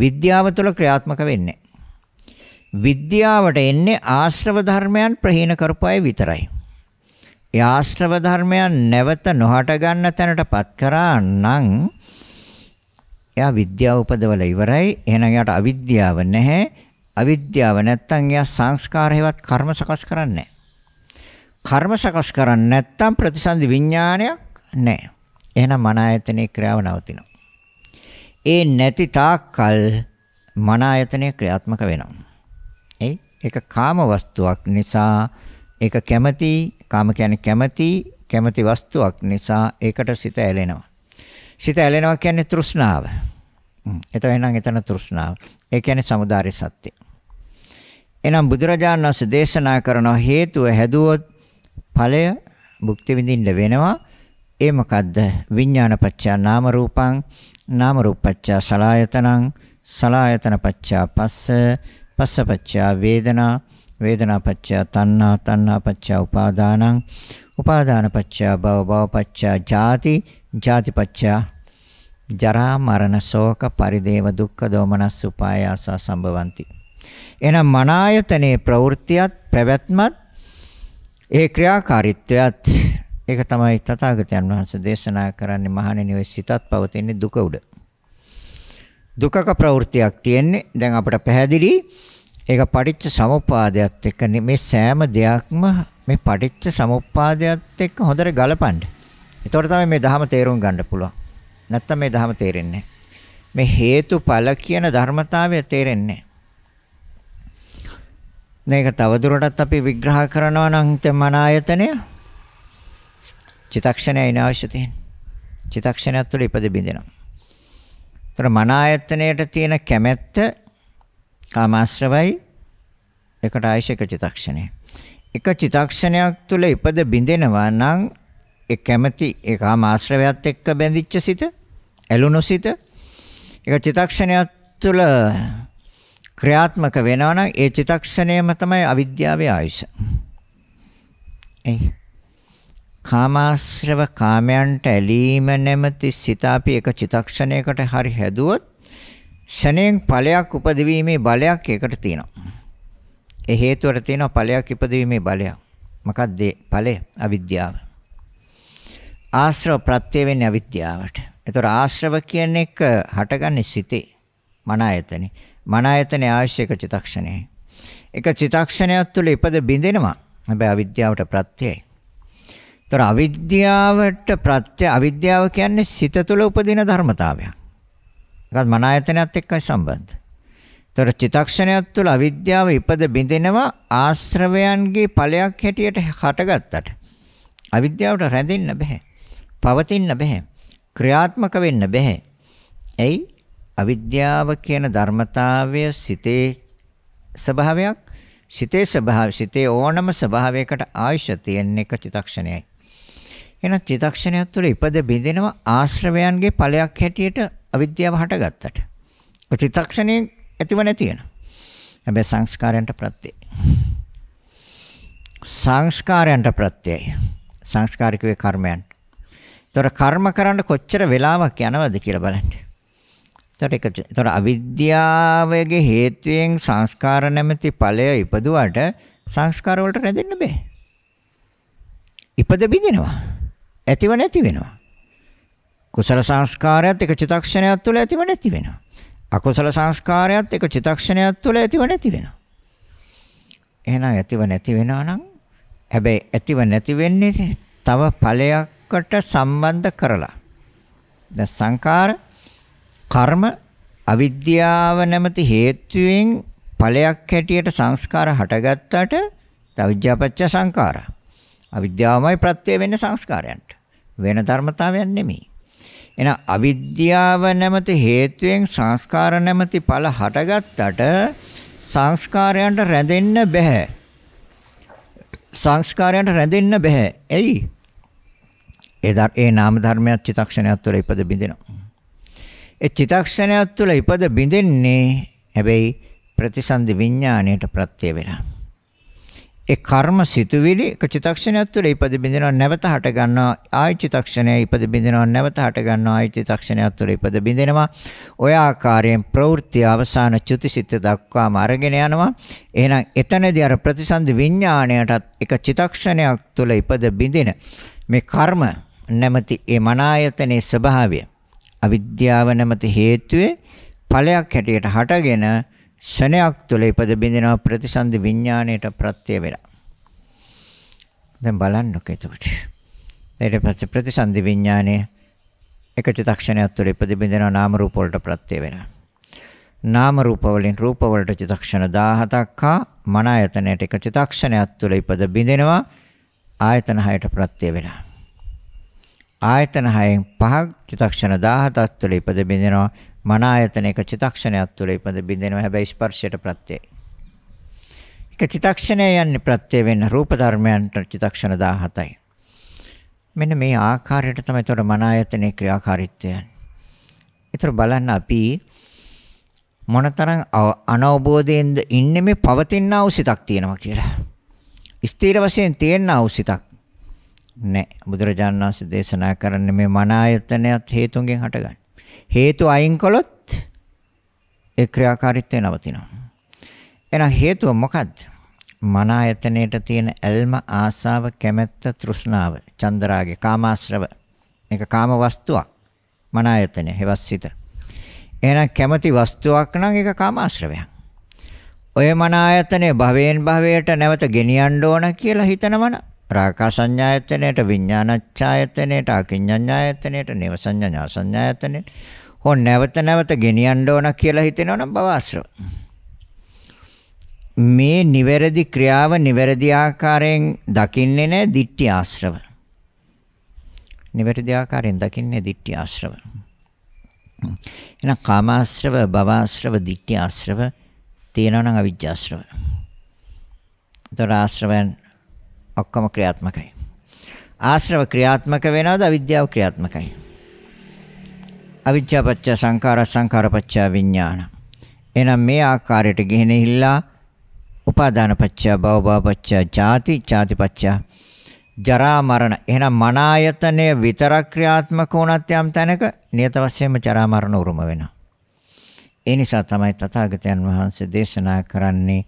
විද්‍යාව තුළ ක්‍රියාත්මක වෙන්නේ විද්‍යාවට එන්නේ ආශ්‍රව ධර්මයන් ප්‍රහීන කරපුවයි විතරයි. ඒ ආශ්‍රව ධර්මයන් නැවත නොහට ගන්න තැනටපත් කරා නම් එයා විද්‍යාව උපදවල ඉවරයි. එහෙනම් එයාට අවිද්‍යාව නැහැ. අවිද්‍යාව නැත්තම් එයා සංස්කාර හේවත් කර්ම සකස් කරන්නේ නැහැ. කර්ම සකස් කරන්නේ නැත්නම් ප්‍රතිසන්දි විඥානයක් නැහැ. එහෙනම් මන ආයතනයේ ක්‍රියාව නවතිනවා. ඒ නැති තාක්කල් මන ආයතනය ක්‍රියාත්මක වෙනවා. එයි ඒක කාම වස්තුවක් නිසා ඒක කැමැති කාම කියන්නේ කැමැති කැමැති වස්තුවක් නිසා ඒකට සිත ඇලෙනවා. සිත ඇලෙනවා කියන්නේ තෘෂ්ණාව. එතකොට එහෙනම් එතන තෘෂ්ණාව. ඒ කියන්නේ samudāri සත්‍ය. එහෙනම් බුදුරජාණන් වහන්සේ දේශනා කරන හේතුව හැදුවොත් ඵලය භුක්ති විඳින්න වෙනවා. ඒ මොකද්ද? විඥානපච්චා නාම රූපං නාම රූපච්චා සලායතනං සලායතනපච්චා පස්ස පස්සපච්චා වේදනා වේදනාපච්චා තණ්හා තණ්හාපච්චා උපාදානං උපාදානපච්චා භව භවපච්චා ජාති ජාතිපච්චා ජරා මරණ ශෝක පරිදේව දුක්ඛ දෝමනස් උපායාස සම්භවಂತಿ එහෙනම් මනායතනේ ප්‍රවෘත්තියත් පැවැත්මත් ඒ ක්‍රියාකාරීත්වයත් ඒක තමයි තථාගතයන් වහන්සේ දේශනා කරන්නේ මහණෙනි ඔය සිතත් පවතින දුක උඩ. දුකක ප්‍රවෘත්තියක් තියෙන්නේ දැන් අපිට පැහැදිලි ඒක පටිච්ච සමුප්පාදයත් එක්ක මේ සෑම දෙයක්ම මේ පටිච්ච සමුප්පාදයත් එක්ක හොඳට ගලපන්න. ඒතකොට තමයි මේ ධහම තේරුම් ගන්න පුළුවන්. නැත්තම් මේ ධහම තේරෙන්නේ නැහැ. මේ හේතුඵල කියන ධර්මතාවය තේරෙන්නේ මේක තවදුරටත් අපි විග්‍රහ කරනවා නම් මන ආයතනය චිතක්ෂණයයි අවශ්‍ය තියෙන. චිතක්ෂණයත් තුළ ඉපද බින්දෙනවා. ඒතර මන ආයතනයට තියෙන කැමැත්ත කාමාශ්‍රවයි එකට ආයශක චිතක්ෂණය. එක චිතක්ෂණයක් තුළ ඉපද බින්දෙනවා නම් ඒ කැමැති ඒ කාමාශ්‍රවයත් එක්ක බැඳිච්ච සිත, ඇලුණු සිත. ඒක චිතක්ෂණයක් තුළ ක්‍රියාත්මක වෙනවා නම් ඒ චිතක්ෂණයම තමයි අවිද්‍යාවේ ආයස. ඒ කාමාශ්‍රව කාමයන්ට ඇලීම නැමැති සිත අපි එක චිතක්ෂණයකට හරි හැදුවොත් ෂණයෙන් ඵලයක් උපදවීමේ බලයක් ඒකට තියෙනවා. ඒ හේතුවට තියෙනවා ඵලයක් උපදවීමේ බලයක්. මොකක්ද ඵලය? අවිද්‍යාව. ආශ්‍රව ප්‍රත්‍ය වෙන්නේ අවිද්‍යාවට. ඒතර ආශ්‍රව කියන්නේ එක හටගන්නේ සිතේ මන ආයතනේ. මන ආයතනේ ආශ්‍රයක චිතක්ෂණේ. එක චිතක්ෂණයක් තුළ ඉපද බිඳෙනවා. හැබැයි අවිද්‍යාවට ප්‍රත්‍යයයි. ඒතර අවිද්‍යාවට ප්‍රත්‍ය අවිද්‍යාව කියන්නේ සිත තුළ උපදින ධර්මතාවයක්. ඒකත් මන ආයතනයත් එක්කයි සම්බන්ධ. ඒතර චිතක්ෂණයක් තුළ අවිද්‍යාව ඉපද බිඳෙනවා ආශ්‍රවයන්ගේ ඵලයක් හැටියට හටගත්තට. අවිද්‍යාවට රැඳෙන්න බෑ. පවතින්න බෑ. ක්‍රියාත්මක වෙන්න බෑ. ඇයි? අවිද්‍යාව කියන ධර්මතාවය සිතේ ස්වභාවයක් සිතේ ස්වභාව සිතේ ඕනම ස්වභාවයකට ආයශ තියෙන එක චිතක්ෂණයයි එහෙනම් චිතක්ෂණය තුළ ඉපද බිඳෙනවා ආශ්‍රවයන්ගේ ඵලයක් හැටියට අවිද්‍යාව හටගත්තට චිතක්ෂණේ ඇතිව නැති වෙන හැබැයි සංස්කාරයන්ට ප්‍රත්‍ය සංස්කාරයන්ට ප්‍රත්‍යයයි සංස්කාරික වේ කර්මයන්. ඒතර කර්ම කරන්න කොච්චර වෙලාවක් යනවද කියලා බලන්න. එතකොට ඒක එතකොට අවිද්‍යාවගේ හේතුයෙන් සංස්කාර නැමැති ඵලය ඉපදුවට සංස්කාර වලට රැඳෙන්න බෑ. ඉපද බිඳිනවා. ඇතිව නැති වෙනවා. කුසල සංස්කාරයත් එක චිතක්ෂණයක් තුළ ඇතිව නැති වෙනවා. අකුසල සංස්කාරයත් එක චිතක්ෂණයක් තුළ ඇතිව නැති වෙනවා. එහෙනම් ඇතිව නැති වෙනවා නම් හැබැයි ඇතිව නැති වෙන්නේ තව ඵලයකට සම්බන්ධ කරලා. දැන් සංකාර කර්ම අවිද්‍යාව නැමැති හේතුයෙන් ඵලයක් හැටියට සංස්කාර හටගත්තට අවිද්‍යාපච්ච සංඛාරා. අවිද්‍යාවමයි ප්‍රත්‍ය වෙන්නේ සංස්කාරයන්ට. වෙන ධර්මතාවයක් නෙමෙයි. එන අවිද්‍යාව නැමැති හේතුයෙන් සංස්කාර නැමැති ඵල හටගත්තට සංස්කාරයන්ට රැඳෙන්න බෑ. සංස්කාරයන්ට රැඳෙන්න බෑ. එයි. ඒ නාම ධර්මයක් චිතක්ෂණයක් තුළ ඉපද බිඳිනවා. ඒ චිතක්ෂණයක් තුළ ඉපද බිඳෙන්නේ හැබැයි ප්‍රතිසන්දි විඥාණයට ප්‍රත්‍ය වෙලා. ඒ කර්ම සිතුවිලි චිතක්ෂණයක් තුළ ඉපද බිඳෙනවා නැවත හට ගන්නවා ආයි චිතක්ෂණය ඉපද බිඳෙනවා නැවත හට ගන්නවා ආයි චිතක්ෂණයක් තුළ ඉපද බිඳෙනවා ඔය ආකාරයෙන් ප්‍රවෘත්ති අවසාන චුතිසිත දක්වාම අරගෙන යනවා එහෙනම් එතනදී අර ප්‍රතිසන්දි විඥාණයටත් එක චිතක්ෂණයක් තුළ ඉපද බිඳින මේ කර්ම නැමැති ඒ මනායතනේ ස්වභාවය අවිද්‍යාව නැමැති හේතුවේ ඵලයක් හැටියට හටගෙන ශණයක් තුළ ඉපද බින්දිනා ප්‍රතිසන්දි විඥාණයට ප්‍රත්‍ය වෙලා. දැන් බලන්නක එතකොට. ඊට පස්සේ ප්‍රතිසන්දි විඥාණය එක චිතක්ෂණයක් තුළ ඉපද බින්දිනා නාම රූප වලට ප්‍රත්‍ය වෙනවා. නාම රූප වලින් රූප වලට චිතක්ෂණ 17ක් හා මන ආයතනයට එක චිතක්ෂණයක් තුළ ඉපද බින්දිනවා ආයතන 6ට ප්‍රත්‍ය වෙනවා. ආයතන 6න් 5ක් චිතක්ෂණ 17ක් තුළ ඉපද බින්දෙනවා මන ආයතනයක චිතක්ෂණයක් තුළ ඉපද බින්දෙනවා හැබැයි ස්පර්ශයට ප්‍රත්‍යය. එක චිතක්ෂණය යන්නේ ප්‍රත්‍යය වෙන්න රූප ධර්මයන්ට චිතක්ෂණ 17යි. මෙන්න මේ ආකාරයට තමයි ඒතර මන ආයතනයේ ක්‍රියාකාරීත්වය යන්නේ. ඒතර බලන්න අපි මොනතරම් අනවබෝධයෙන්ද ඉන්නේ මේ පවතින අවසිතක් තියෙනවා කියලා. ස්ථීර වශයෙන් තියෙන අවසිතක් නැහැ. බුදුරජාණන් වහන්සේ දේශනා කරන්නේ මේ මන ආයතනයත් හේතුන්ගෙන් හටගන්නේ. හේතු අයින් කළොත් ඒ ක්‍රියාකාරීත්වය නවතිනවා. එහෙනම් හේතුව මොකද්ද? මන ආයතනයේට තියෙන ඇල්ම ආසාව කැමැත්ත තෘෂ්ණාව චන්දරාගේ කාමාශ්‍රව මේක කාම වස්තුවක් මන ආයතනය හෙවස්සිත එහෙනම් කැමැති වස්තුවක් නම් ඒක කාමාශ්‍රවයක් ඔය මන ආයතනය භවයෙන් භවයට නැවත ගෙනියන්න ඕන කියලා හිතනවනම් රාකාසඤ්ඤායතනයට විඥානච්ඡායතනයට අකිඤ්ඤඤ්ඤායතනයට නේවසඤ්ඤා ඥාසඤ්ඤායතනයට හෝ නැවත නැවත ගෙනියන්න ඕන කියලා හිතෙනවනම් භව මේ නිවැරදි ක්‍රියාව නිවැරදි ආකාරයෙන් දකින්නේ නැහැ ditthi ආශ්‍රව. නිවැරදි ආකාරයෙන් දකින්නේ ditthi ආශ්‍රව. එහෙනම් කාමාශ්‍රව, භවආශ්‍රව, ditthi ආශ්‍රව තියෙනවා නම් අවිජ්ජාශ්‍රව. ඒතර ආශ්‍රවයන් ඔක්කොම ක්‍රියාත්මකයි. ආශ්‍රව ක්‍රියාත්මක වෙනවද අවිද්‍යාව ක්‍රියාත්මකයි. අවිද්‍යාපච්ච සංඛාර සංඛාරපච්ච විඥාන. එහෙනම් මේ ආකාරයට ගෙහෙන හිල්ලා උපාදානපච්ච භවභවපච්ච ජාති ජාතිපච්ච ජරා මරණ. එහෙනම් මන ආයතනය විතර ක්‍රියාත්මක වුණත් යම් තැනක නියත වශයෙන්ම ජරා මරණ උරුම වෙනවා. ඒ නිසා තමයි තථාගතයන් වහන්සේ දේශනා කරන්නේ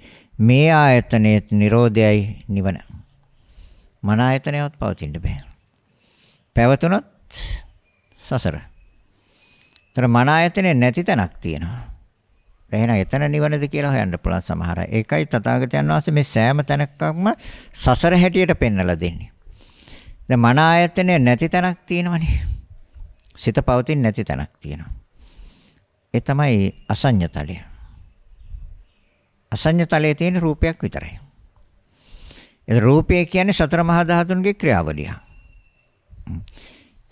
මේ ආයතනයේ Nirodhayai නිවන. මන ආයතනයවත් පවතින්න බෑ. පැවතුනොත් සසර. ඒතර මන ආයතනය නැති තැනක් තියෙනවා. එහෙනම් එතන නිවනද කියලා හොයන්න පුළුවන් සමහර. ඒකයි තථාගතයන් වහන්සේ මේ සෑම තැනකම සසර හැටියට පෙන්වලා දෙන්නේ. දැන් මන ආයතනය නැති තැනක් තියෙනවනේ. සිත පවතින නැති තැනක් තියෙනවා. ඒ තමයි අසඤ්ඤතලය. අසඤ්ඤතලයේ තියෙන රූපයක් විතරයි. ඒ රූපය කියන්නේ සතර මහා ධාතුන්ගේ ක්‍රියාවලිය.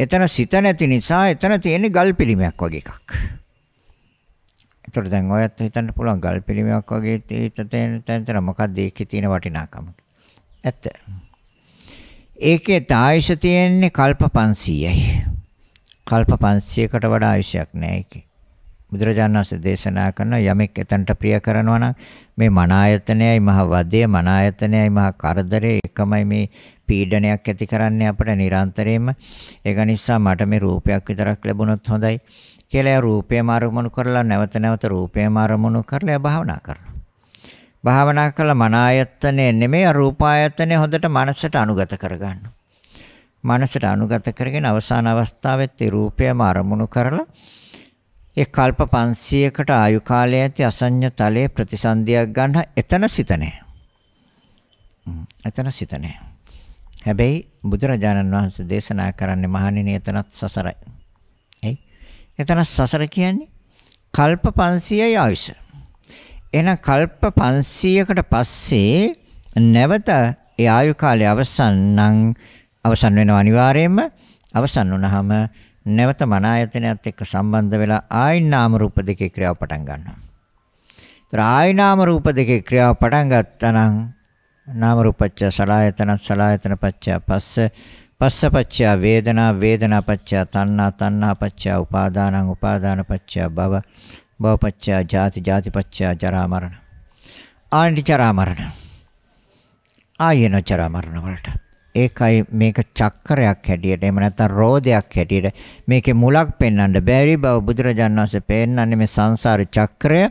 එතන සිත නැති නිසා එතන තියෙන්නේ ගල් පිළිමයක් වගේ එකක්. ඒතර දැන් ඔයත් හිතන්න පුළුවන් ගල් පිළිමයක් වගේ හිත තැන තැන මොකක්ද ඒකේ තියෙන වටිනාකම. ඇත්ත. ඒකේ ආයුෂ තියෙන්නේ කල්ප 500යි. කල්ප 500කට වඩා ආයුෂයක් නෑ ඒකේ. බුදුරජාණන් වහන්සේ දේශනා කරන යමෙක් එතනට ප්‍රිය කරනවා නම් මේ මන ආයතනයයි මහ වදය මන ආයතනයයි මහ කරදරේ එකමයි මේ පීඩනයක් ඇති කරන්නේ අපට නිරන්තරයෙන්ම ඒක නිසා මට මේ රූපයක් විතරක් ලැබුණොත් හොඳයි කියලා රූපේම අරමුණු කරලා නැවත නැවත රූපේම අරමුණු කරලා භාවනා කරනවා භාවනා කළ මන ආයතනේ නෙමෙයි රූප ආයතනේ හොඳට මනසට අනුගත කරගන්නවා මනසට අනුගත කරගෙන අවසාන අවස්ථාවෙත් රූපයම අරමුණු කරලා ඒ කල්ප 500කට ආයු කාලය ඇති අසඤ්ඤ තලයේ ප්‍රතිසන්දියක් ගන්න එතන සිත එතන සිත හැබැයි බුදුරජාණන් වහන්සේ දේශනා කරන්නේ මහණෙනි එතනත් සසරයි. එයි. එතන සසර කියන්නේ කල්ප 500යි ආයුෂ. එහෙනම් කල්ප 500කට පස්සේ නැවත ඒ ආයු කාලය අවසන් නම් අවසන් වෙනවා අනිවාර්යයෙන්ම අවසන් වුණාම නැවත මන ආයතනයත් එක්ක සම්බන්ධ වෙලා ආයින් නාම රූප දෙකේ ක්‍රියාව පටන් ගන්නවා. ඒතර ආයින් නාම රූප දෙකේ ක්‍රියාව පටන් ගත්තා නම් නාම රූපච්ච සලායතන සලායතන පච්ච පස්ස පස්ස පච්ච වේදනා වේදනා පච්ච තණ්හා තණ්හා පච්ච උපාදානං උපාදාන පච්ච භව භව පච්ච ජාති ජාති පච්ච ජරා මරණ ආනිච්ච ජරා මරණ ආයෙන ජරා මරණ වලට ඒකයි මේක චක්‍රයක් හැටියට එහෙම නැත්නම් රෝදයක් හැටියට මේකේ මුලක් පෙන්වන්න බැරි බව බුදුරජාණන් වහන්සේ පෙන්වන්නේ මේ සංසාර චක්‍රය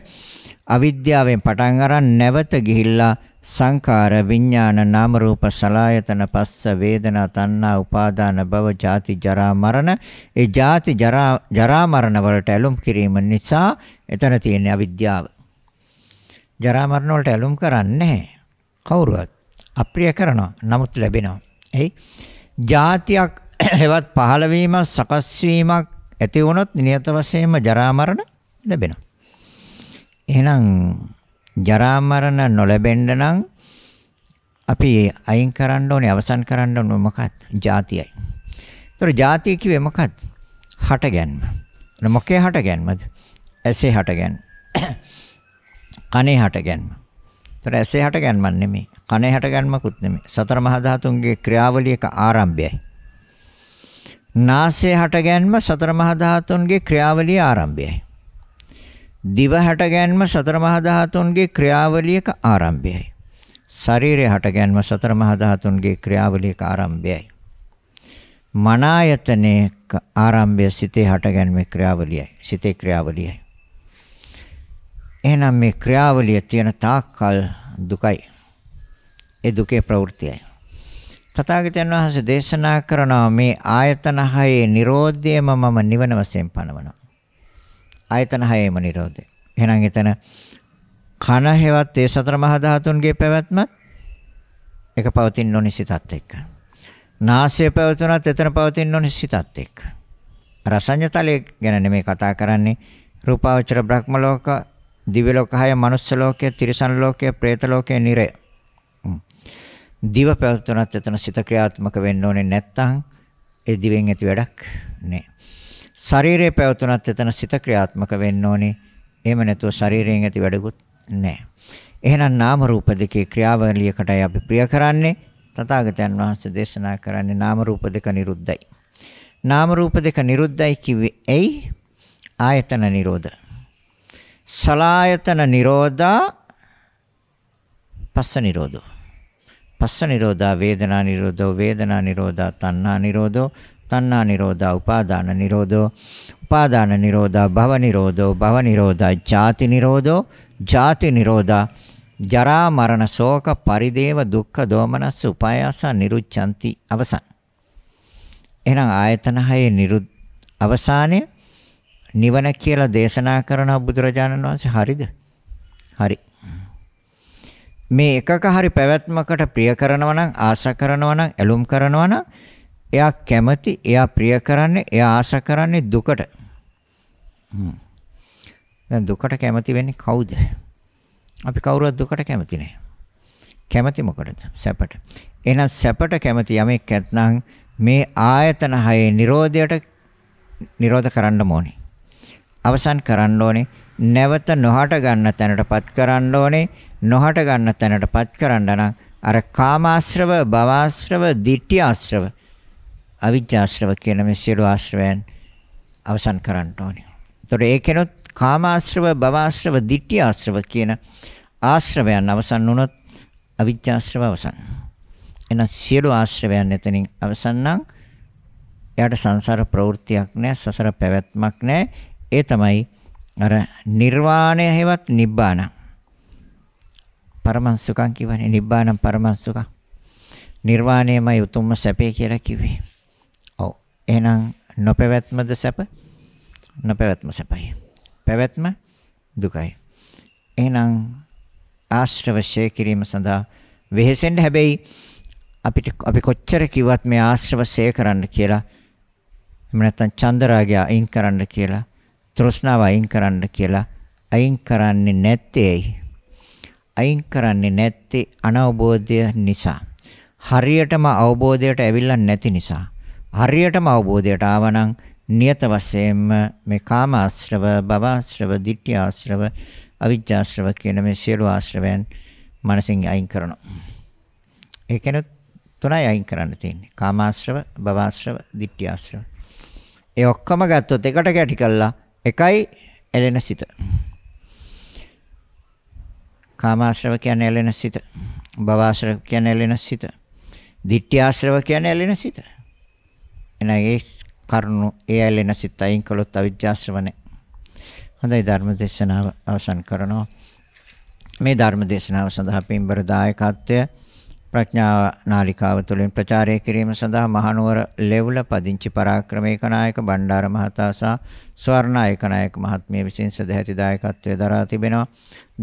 අවිද්‍යාවෙන් පටන් අරන් නැවත ගිහිල්ලා සංකාර විඥාන නාම රූප සලආයතන පස්ස වේදනා තණ්හා උපාදාන භව ජාති ජරා මරණ ඒ ජාති ජරා ජරා මරණ වලට ඇලුම් කිරීම නිසා එතන තියෙන අවිද්‍යාව ජරා මරණ වලට ඇලුම් කරන්නේ නැහැ කවුරුවත් අප්‍රිය කරනවා නමුත් ලැබෙනවා එයි. ජාතියක් හෙවත් පහළ වීමක් සකස් වීමක් ඇති වුණොත් නියත වශයෙන්ම ජරා මරණ ලැබෙනවා. එහෙනම් ජරා මරණ නොලැබෙන්න නම් අපි අයින් කරන්න ඕනේ අවසන් කරන්න ඕනේ මොකක්ද? ජාතියයි. ඒතර ජාතිය කිව්වේ මොකක්ද? හටගැන්ම. මොකේ හටගැන්මද? ඇසේ හටගැන්ම. කනේ හටගැන්ම. ඒතර ඇසේ හට ගැනීමක් නෙමෙයි. කනේ හට ගැනීමකුත් නෙමෙයි. සතර මහා ධාතුන්ගේ ක්‍රියාවලියක ආරම්භයයි. නාසය හට ගැනීම සතර මහා ධාතුන්ගේ ක්‍රියාවලියේ ආරම්භයයි. දිව හට ගැනීම සතර මහා ධාතුන්ගේ ක්‍රියාවලියක ආරම්භයයි. ශරීරය හට ගැනීම සතර මහා ධාතුන්ගේ ක්‍රියාවලියක ආරම්භයයි. මනායතනයේ ආරම්භය සිතේ හට ගැනීම ක්‍රියාවලියයි. සිතේ ක්‍රියාවලියයි. එහෙනම් මේ ක්‍රියාවලිය තියෙන තාක්කල් දුකයි. ඒ දුකේ ප්‍රවෘත්තියයි. තථාගතයන් වහන්සේ දේශනා කරනවා මේ ආයතන හයේ Nirodhayම මම නිවන වශයෙන් පනවනවා. ආයතන හයේම Nirodhe. එහෙනම් එතන කන හේවත් ඒ සතර මහා ධාතුන්ගේ පැවැත්මත් ඒක පවතින නොනිසිතත් එක්ක. නාසය පැවතුනත් එතන පවතින නොනිසිතත් එක්ක. රසඤ්ඤතලයේ ගැන නෙමෙයි කතා කරන්නේ රූපාවචර බ්‍රහ්මලෝක දිව්‍ය ලෝකය, මනුස්ස ලෝකය, තිරිසන් ලෝකය, പ്രേත ලෝකය, නිරය. දිව පැවතුනත් එතන සිත ක්‍රියාත්මක වෙන්න ඕනේ නැත්නම් ඒ දිවෙන් ඇති වැඩක් නෑ. ශරීරය පැවතුනත් එතන සිත ක්‍රියාත්මක වෙන්න ඕනේ. එහෙම නැතුව ශරීරයෙන් ඇති වැඩකුත් නෑ. එහෙනම් නාම රූප දෙකේ ක්‍රියාවලියකටයි අපි ප්‍රිය කරන්නේ. තථාගතයන් වහන්සේ දේශනා කරන්නේ නාම රූප දෙක නිරුද්ධයි. නාම රූප දෙක නිරුද්ධයි කිව්වේ ඇයි? ආයතන නිරෝධ. සලායතන නිරෝධා පස්ස නිරෝධෝ පස්ස නිරෝධා වේදනා නිරෝධෝ වේදනා නිරෝධා තණ්හා නිරෝධෝ තණ්හා නිරෝධා උපාදාන නිරෝධෝ උපාදාන නිරෝධා භව නිරෝධෝ භව නිරෝධා ජාති නිරෝධෝ ජාති නිරෝධා ජරා මරණ ශෝක පරිදේව දුක්ඛ දෝමනස් උපායාස නිරුච්ඡanti අවසන් එහෙනම් ආයතන හයේ නිරුද් අවසානයේ නිවන කියලා දේශනා කරන බුදුරජාණන් වහන්සේ හරිද? හරි. මේ එකක හරි පැවැත්මකට ප්‍රිය කරනවා නම් ආස කරනවා නම් ඇලුම් කරනවා නම් එයා කැමති එයා ප්‍රිය කරන්නේ එයා ආස කරන්නේ දුකට. දැන් දුකට කැමති වෙන්නේ කවුද? අපි කවුරුවත් දුකට කැමති නෑ. කැමති මොකටද? සැපට. එහෙනම් සැපට කැමති යමෙක් නැත්නම් මේ ආයතන හයේ Nirodhayata නිරෝධ කරන්න ඕනේ. අවසන් කරන්න ඕනේ. නැවත නොහට ගන්න තැනටපත් කරන්න ඕනේ. නොහට ගන්න තැනටපත් කරන්න නම් අර කාමාශ්‍රව, භවආශ්‍රව, ditthිආශ්‍රව, අවිජ්ජාශ්‍රව කියන මේ සියලු ආශ්‍රවයන් අවසන් කරන්න ඕනේ. ඒතොර ඒකෙනොත් කාමාශ්‍රව, භවආශ්‍රව, ditthිආශ්‍රව කියන ආශ්‍රවයන් අවසන් වුණොත් අවිජ්ජාශ්‍රව අවසන්. එහෙනම් සියලු ආශ්‍රවයන් එතනින් අවසන් නම් එයාට සංසාර ප්‍රවෘත්තියක් නැහැ, සසර පැවැත්මක් නැහැ. ඒ තමයි අර නිර්වාණය හේවත් නිබ්බාන. පරමං සුඛං කියවනේ නිබ්බානම් පරමං සුඛං. නිර්වාණයමයි උතුම්ම සැපේ කියලා කිව්වේ. ඔව්. එහෙනම් නොපැවැත්මද සැප? නොපැවැත්ම සැපයි. පැවැත්ම දුකයි. එහෙනම් ආශ්‍රවශය කිරීම සඳහා වෙහෙසෙන්න හැබැයි අපිට අපි කොච්චර කිව්වත් මේ ආශ්‍රවශය කරන්න කියලා එහෙම නැත්නම් චන්දරාගය අයින් කරන්න කියලා තෘෂ්ණාව අයින් කරන්න කියලා අයින් කරන්නේ නැත්තේ ඇයි? අයින් කරන්නේ නැත්තේ අනවබෝධය නිසා. හරියටම අවබෝධයට ඇවිල්ලා නැති නිසා. හරියටම අවබෝධයට ආවනම් නියත වශයෙන්ම මේ කාම ආශ්‍රව, භව ආශ්‍රව, ditthi ආශ්‍රව, අවිජ්ජා ආශ්‍රව කියන මේ සියලු ආශ්‍රවයන් මනසින් අයින් කරනවා. ඒ කියන්නේ තුනයි අයින් කරන්න තියෙන්නේ. කාමාශ්‍රව, භවආශ්‍රව, ditthිආශ්‍රව. ඒ ඔක්කොම ගත්තොත් එකට කැටි කළා එකයි එලෙන සිත. කාමාශ්‍රව කියන්නේ එලෙන සිත. භවආශ්‍රව කියන්නේ එලෙන සිත. දිට්ඨිආශ්‍රව කියන්නේ එලෙන සිත. එන ඒ කරුණු ඒ එලෙන සිත අයින් කළොත් අවිජ්ජාශ්‍රව නැහැ. හොඳයි ධර්ම දේශනාව අවසන් කරනවා. මේ ධර්ම දේශනාව සඳහා පින්බර දායකත්වය ප්‍රඥාව නාලිකාව තුළින් ප්‍රචාරය කිරීම සඳහා මහනුවර ලෙවුල පදිංචි පරාක්‍රමේක නායක බණ්ඩාර මහතා සහ ස්වර්ණායක නායක මහත්මිය විසින් සදැහැති දායකත්වය දරා තිබෙනවා.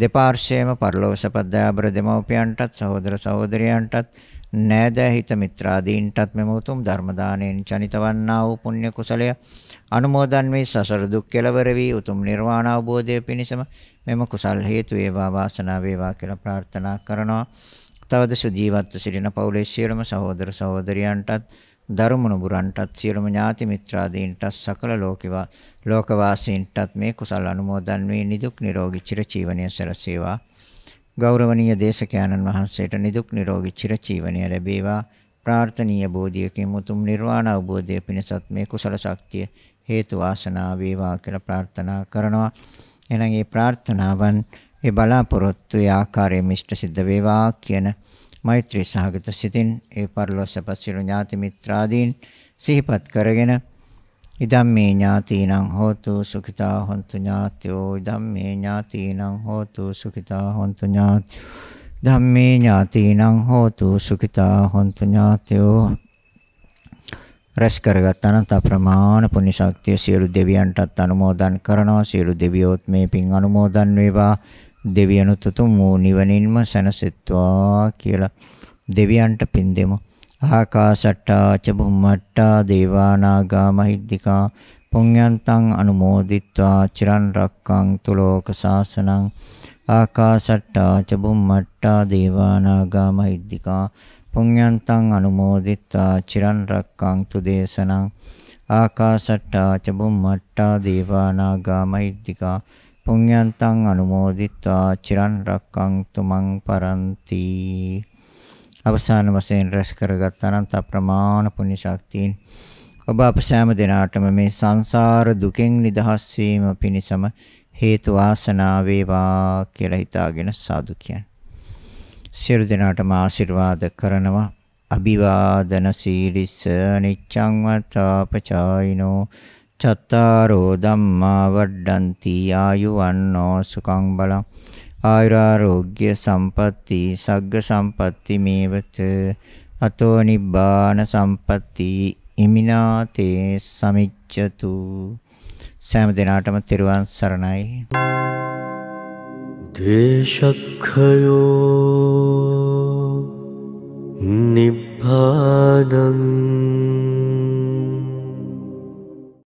දෙපාර්ශ්වයේම පරිලෝක සපද්දාබර දෙමව්පියන්ටත් සහෝදර සහෝදරියන්ටත් නෑදෑ හිත මිත්‍රාදීන්ටත් මෙම උතුම් ධර්ම දාණයෙන් චනිතවන්නා වූ පුණ්‍ය කුසලය අනුමෝදන් වී සසර දුක් කෙලවර වී උතුම් නිර්වාණ අවබෝධය පිණිසම මෙම කුසල් හේතු වේවා වාසනාව වේවා කියලා ප්‍රාර්ථනා කරනවා. තවද සුජීවත්ව සිටින පවුලේ සියලුම සහෝදර සහෝදරියන්ටත් දරුමුණු බුරන්ටත් සියලුම ඥාති මිත්‍රාදීන්ටත් සකල ලෝකවා ලෝකවාසීන්ටත් මේ කුසල් අනුමෝදන් වී නිදුක් නිරෝගී චිරජීවනය සැලසේවා ගෞරවනීය දේශකයන්න් වහන්සේට නිදුක් නිරෝගී චිරජීවනය ලැබේවා ප්‍රාර්ථනීය බෝධියකින් උතුම් නිර්වාණ අවබෝධය පිණිසත් මේ කුසල ශක්තිය හේතු වාසනා වේවා කියලා ප්‍රාර්ථනා කරනවා එනං මේ ප්‍රාර්ථනාවන් ඒ බලාපොරොත්තු ඒ ආකාරයෙන් මිෂ්ට සිද්ධ වේවා කියන මෛත්‍රී සහගත සිතින් ඒ පරිලෝසපත් සිළු ඥාති මිත්‍රාදීන් සිහිපත් කරගෙන ඉදම්මේ ඥාතිනං හෝතු සුඛිතා හොන්තු ඥාතයෝ ඉදම්මේ ඥාතිනං හෝතු සුඛිතා හොන්තු ඥාතයෝ ධම්මේ ඥාතිනං හෝතු සුඛිතා හොන්තු ඥාතයෝ රැස් කරගත් අනන්ත ප්‍රමාණ පුණ්‍ය ශක්තිය සියලු දෙවියන්ටත් අනුමෝදන් කරනවා සියලු දෙවියෝත් මේ පින් අනුමෝදන් වේවා දෙවියනුත් උතුම් වූ නිවනින්ම සැනසෙත්වා කියලා දෙවියන්ට පින් දෙමු. ආකාශට්ටා ච බුම්මට්ටා දේවානාගා මහිද්దికා පුඤ්ඤන්තං අනුමෝදිත්වා චිරන් රක්කං තුලෝක සාසනං ආකාශට්ටා ච බුම්මට්ටා දේවානාගා මහිද්దికා පුඤ්ඤන්තං අනුමෝදිත්වා චිරන් රක්කං තුදේශනං ආකාශට්ටා ච බුම්මට්ටා දේවානාගා මහිද්దికා පුඤ්ඤන්තං අනුමෝදිත්වා චිරන් රක්කං තුමන් පරන්ති අවසාන වශයෙන් රැස් කරගත් අනන්ත ප්‍රමාණ පුණ්‍ය ශක්තියින් ඔබ අප සෑම දිනාටම මේ සංසාර දුකෙන් නිදහස් වීම පිණිසම හේතු වාසනා වේවා කියලා හිතාගෙන සාදු කියන. සියලු දිනාටම ආශිර්වාද කරනවා. අභිවාදන සීලිස නිච්ඡං වතාපචායිනෝ චත්තාරෝ ධම්මා වඩ්ඩಂತಿ ආයුවන්නෝ සුඛං බලං ආයුරාෝග්‍ය සම්පatti සග්ග සම්පatti මේවත අතෝ නිබ්බාන සම්පatti ඉමිනාතේ සමිච්ඡතු සෑම දිනාටම තෙරුවන් සරණයි දේශක්ඛයෝ නිබ්බානං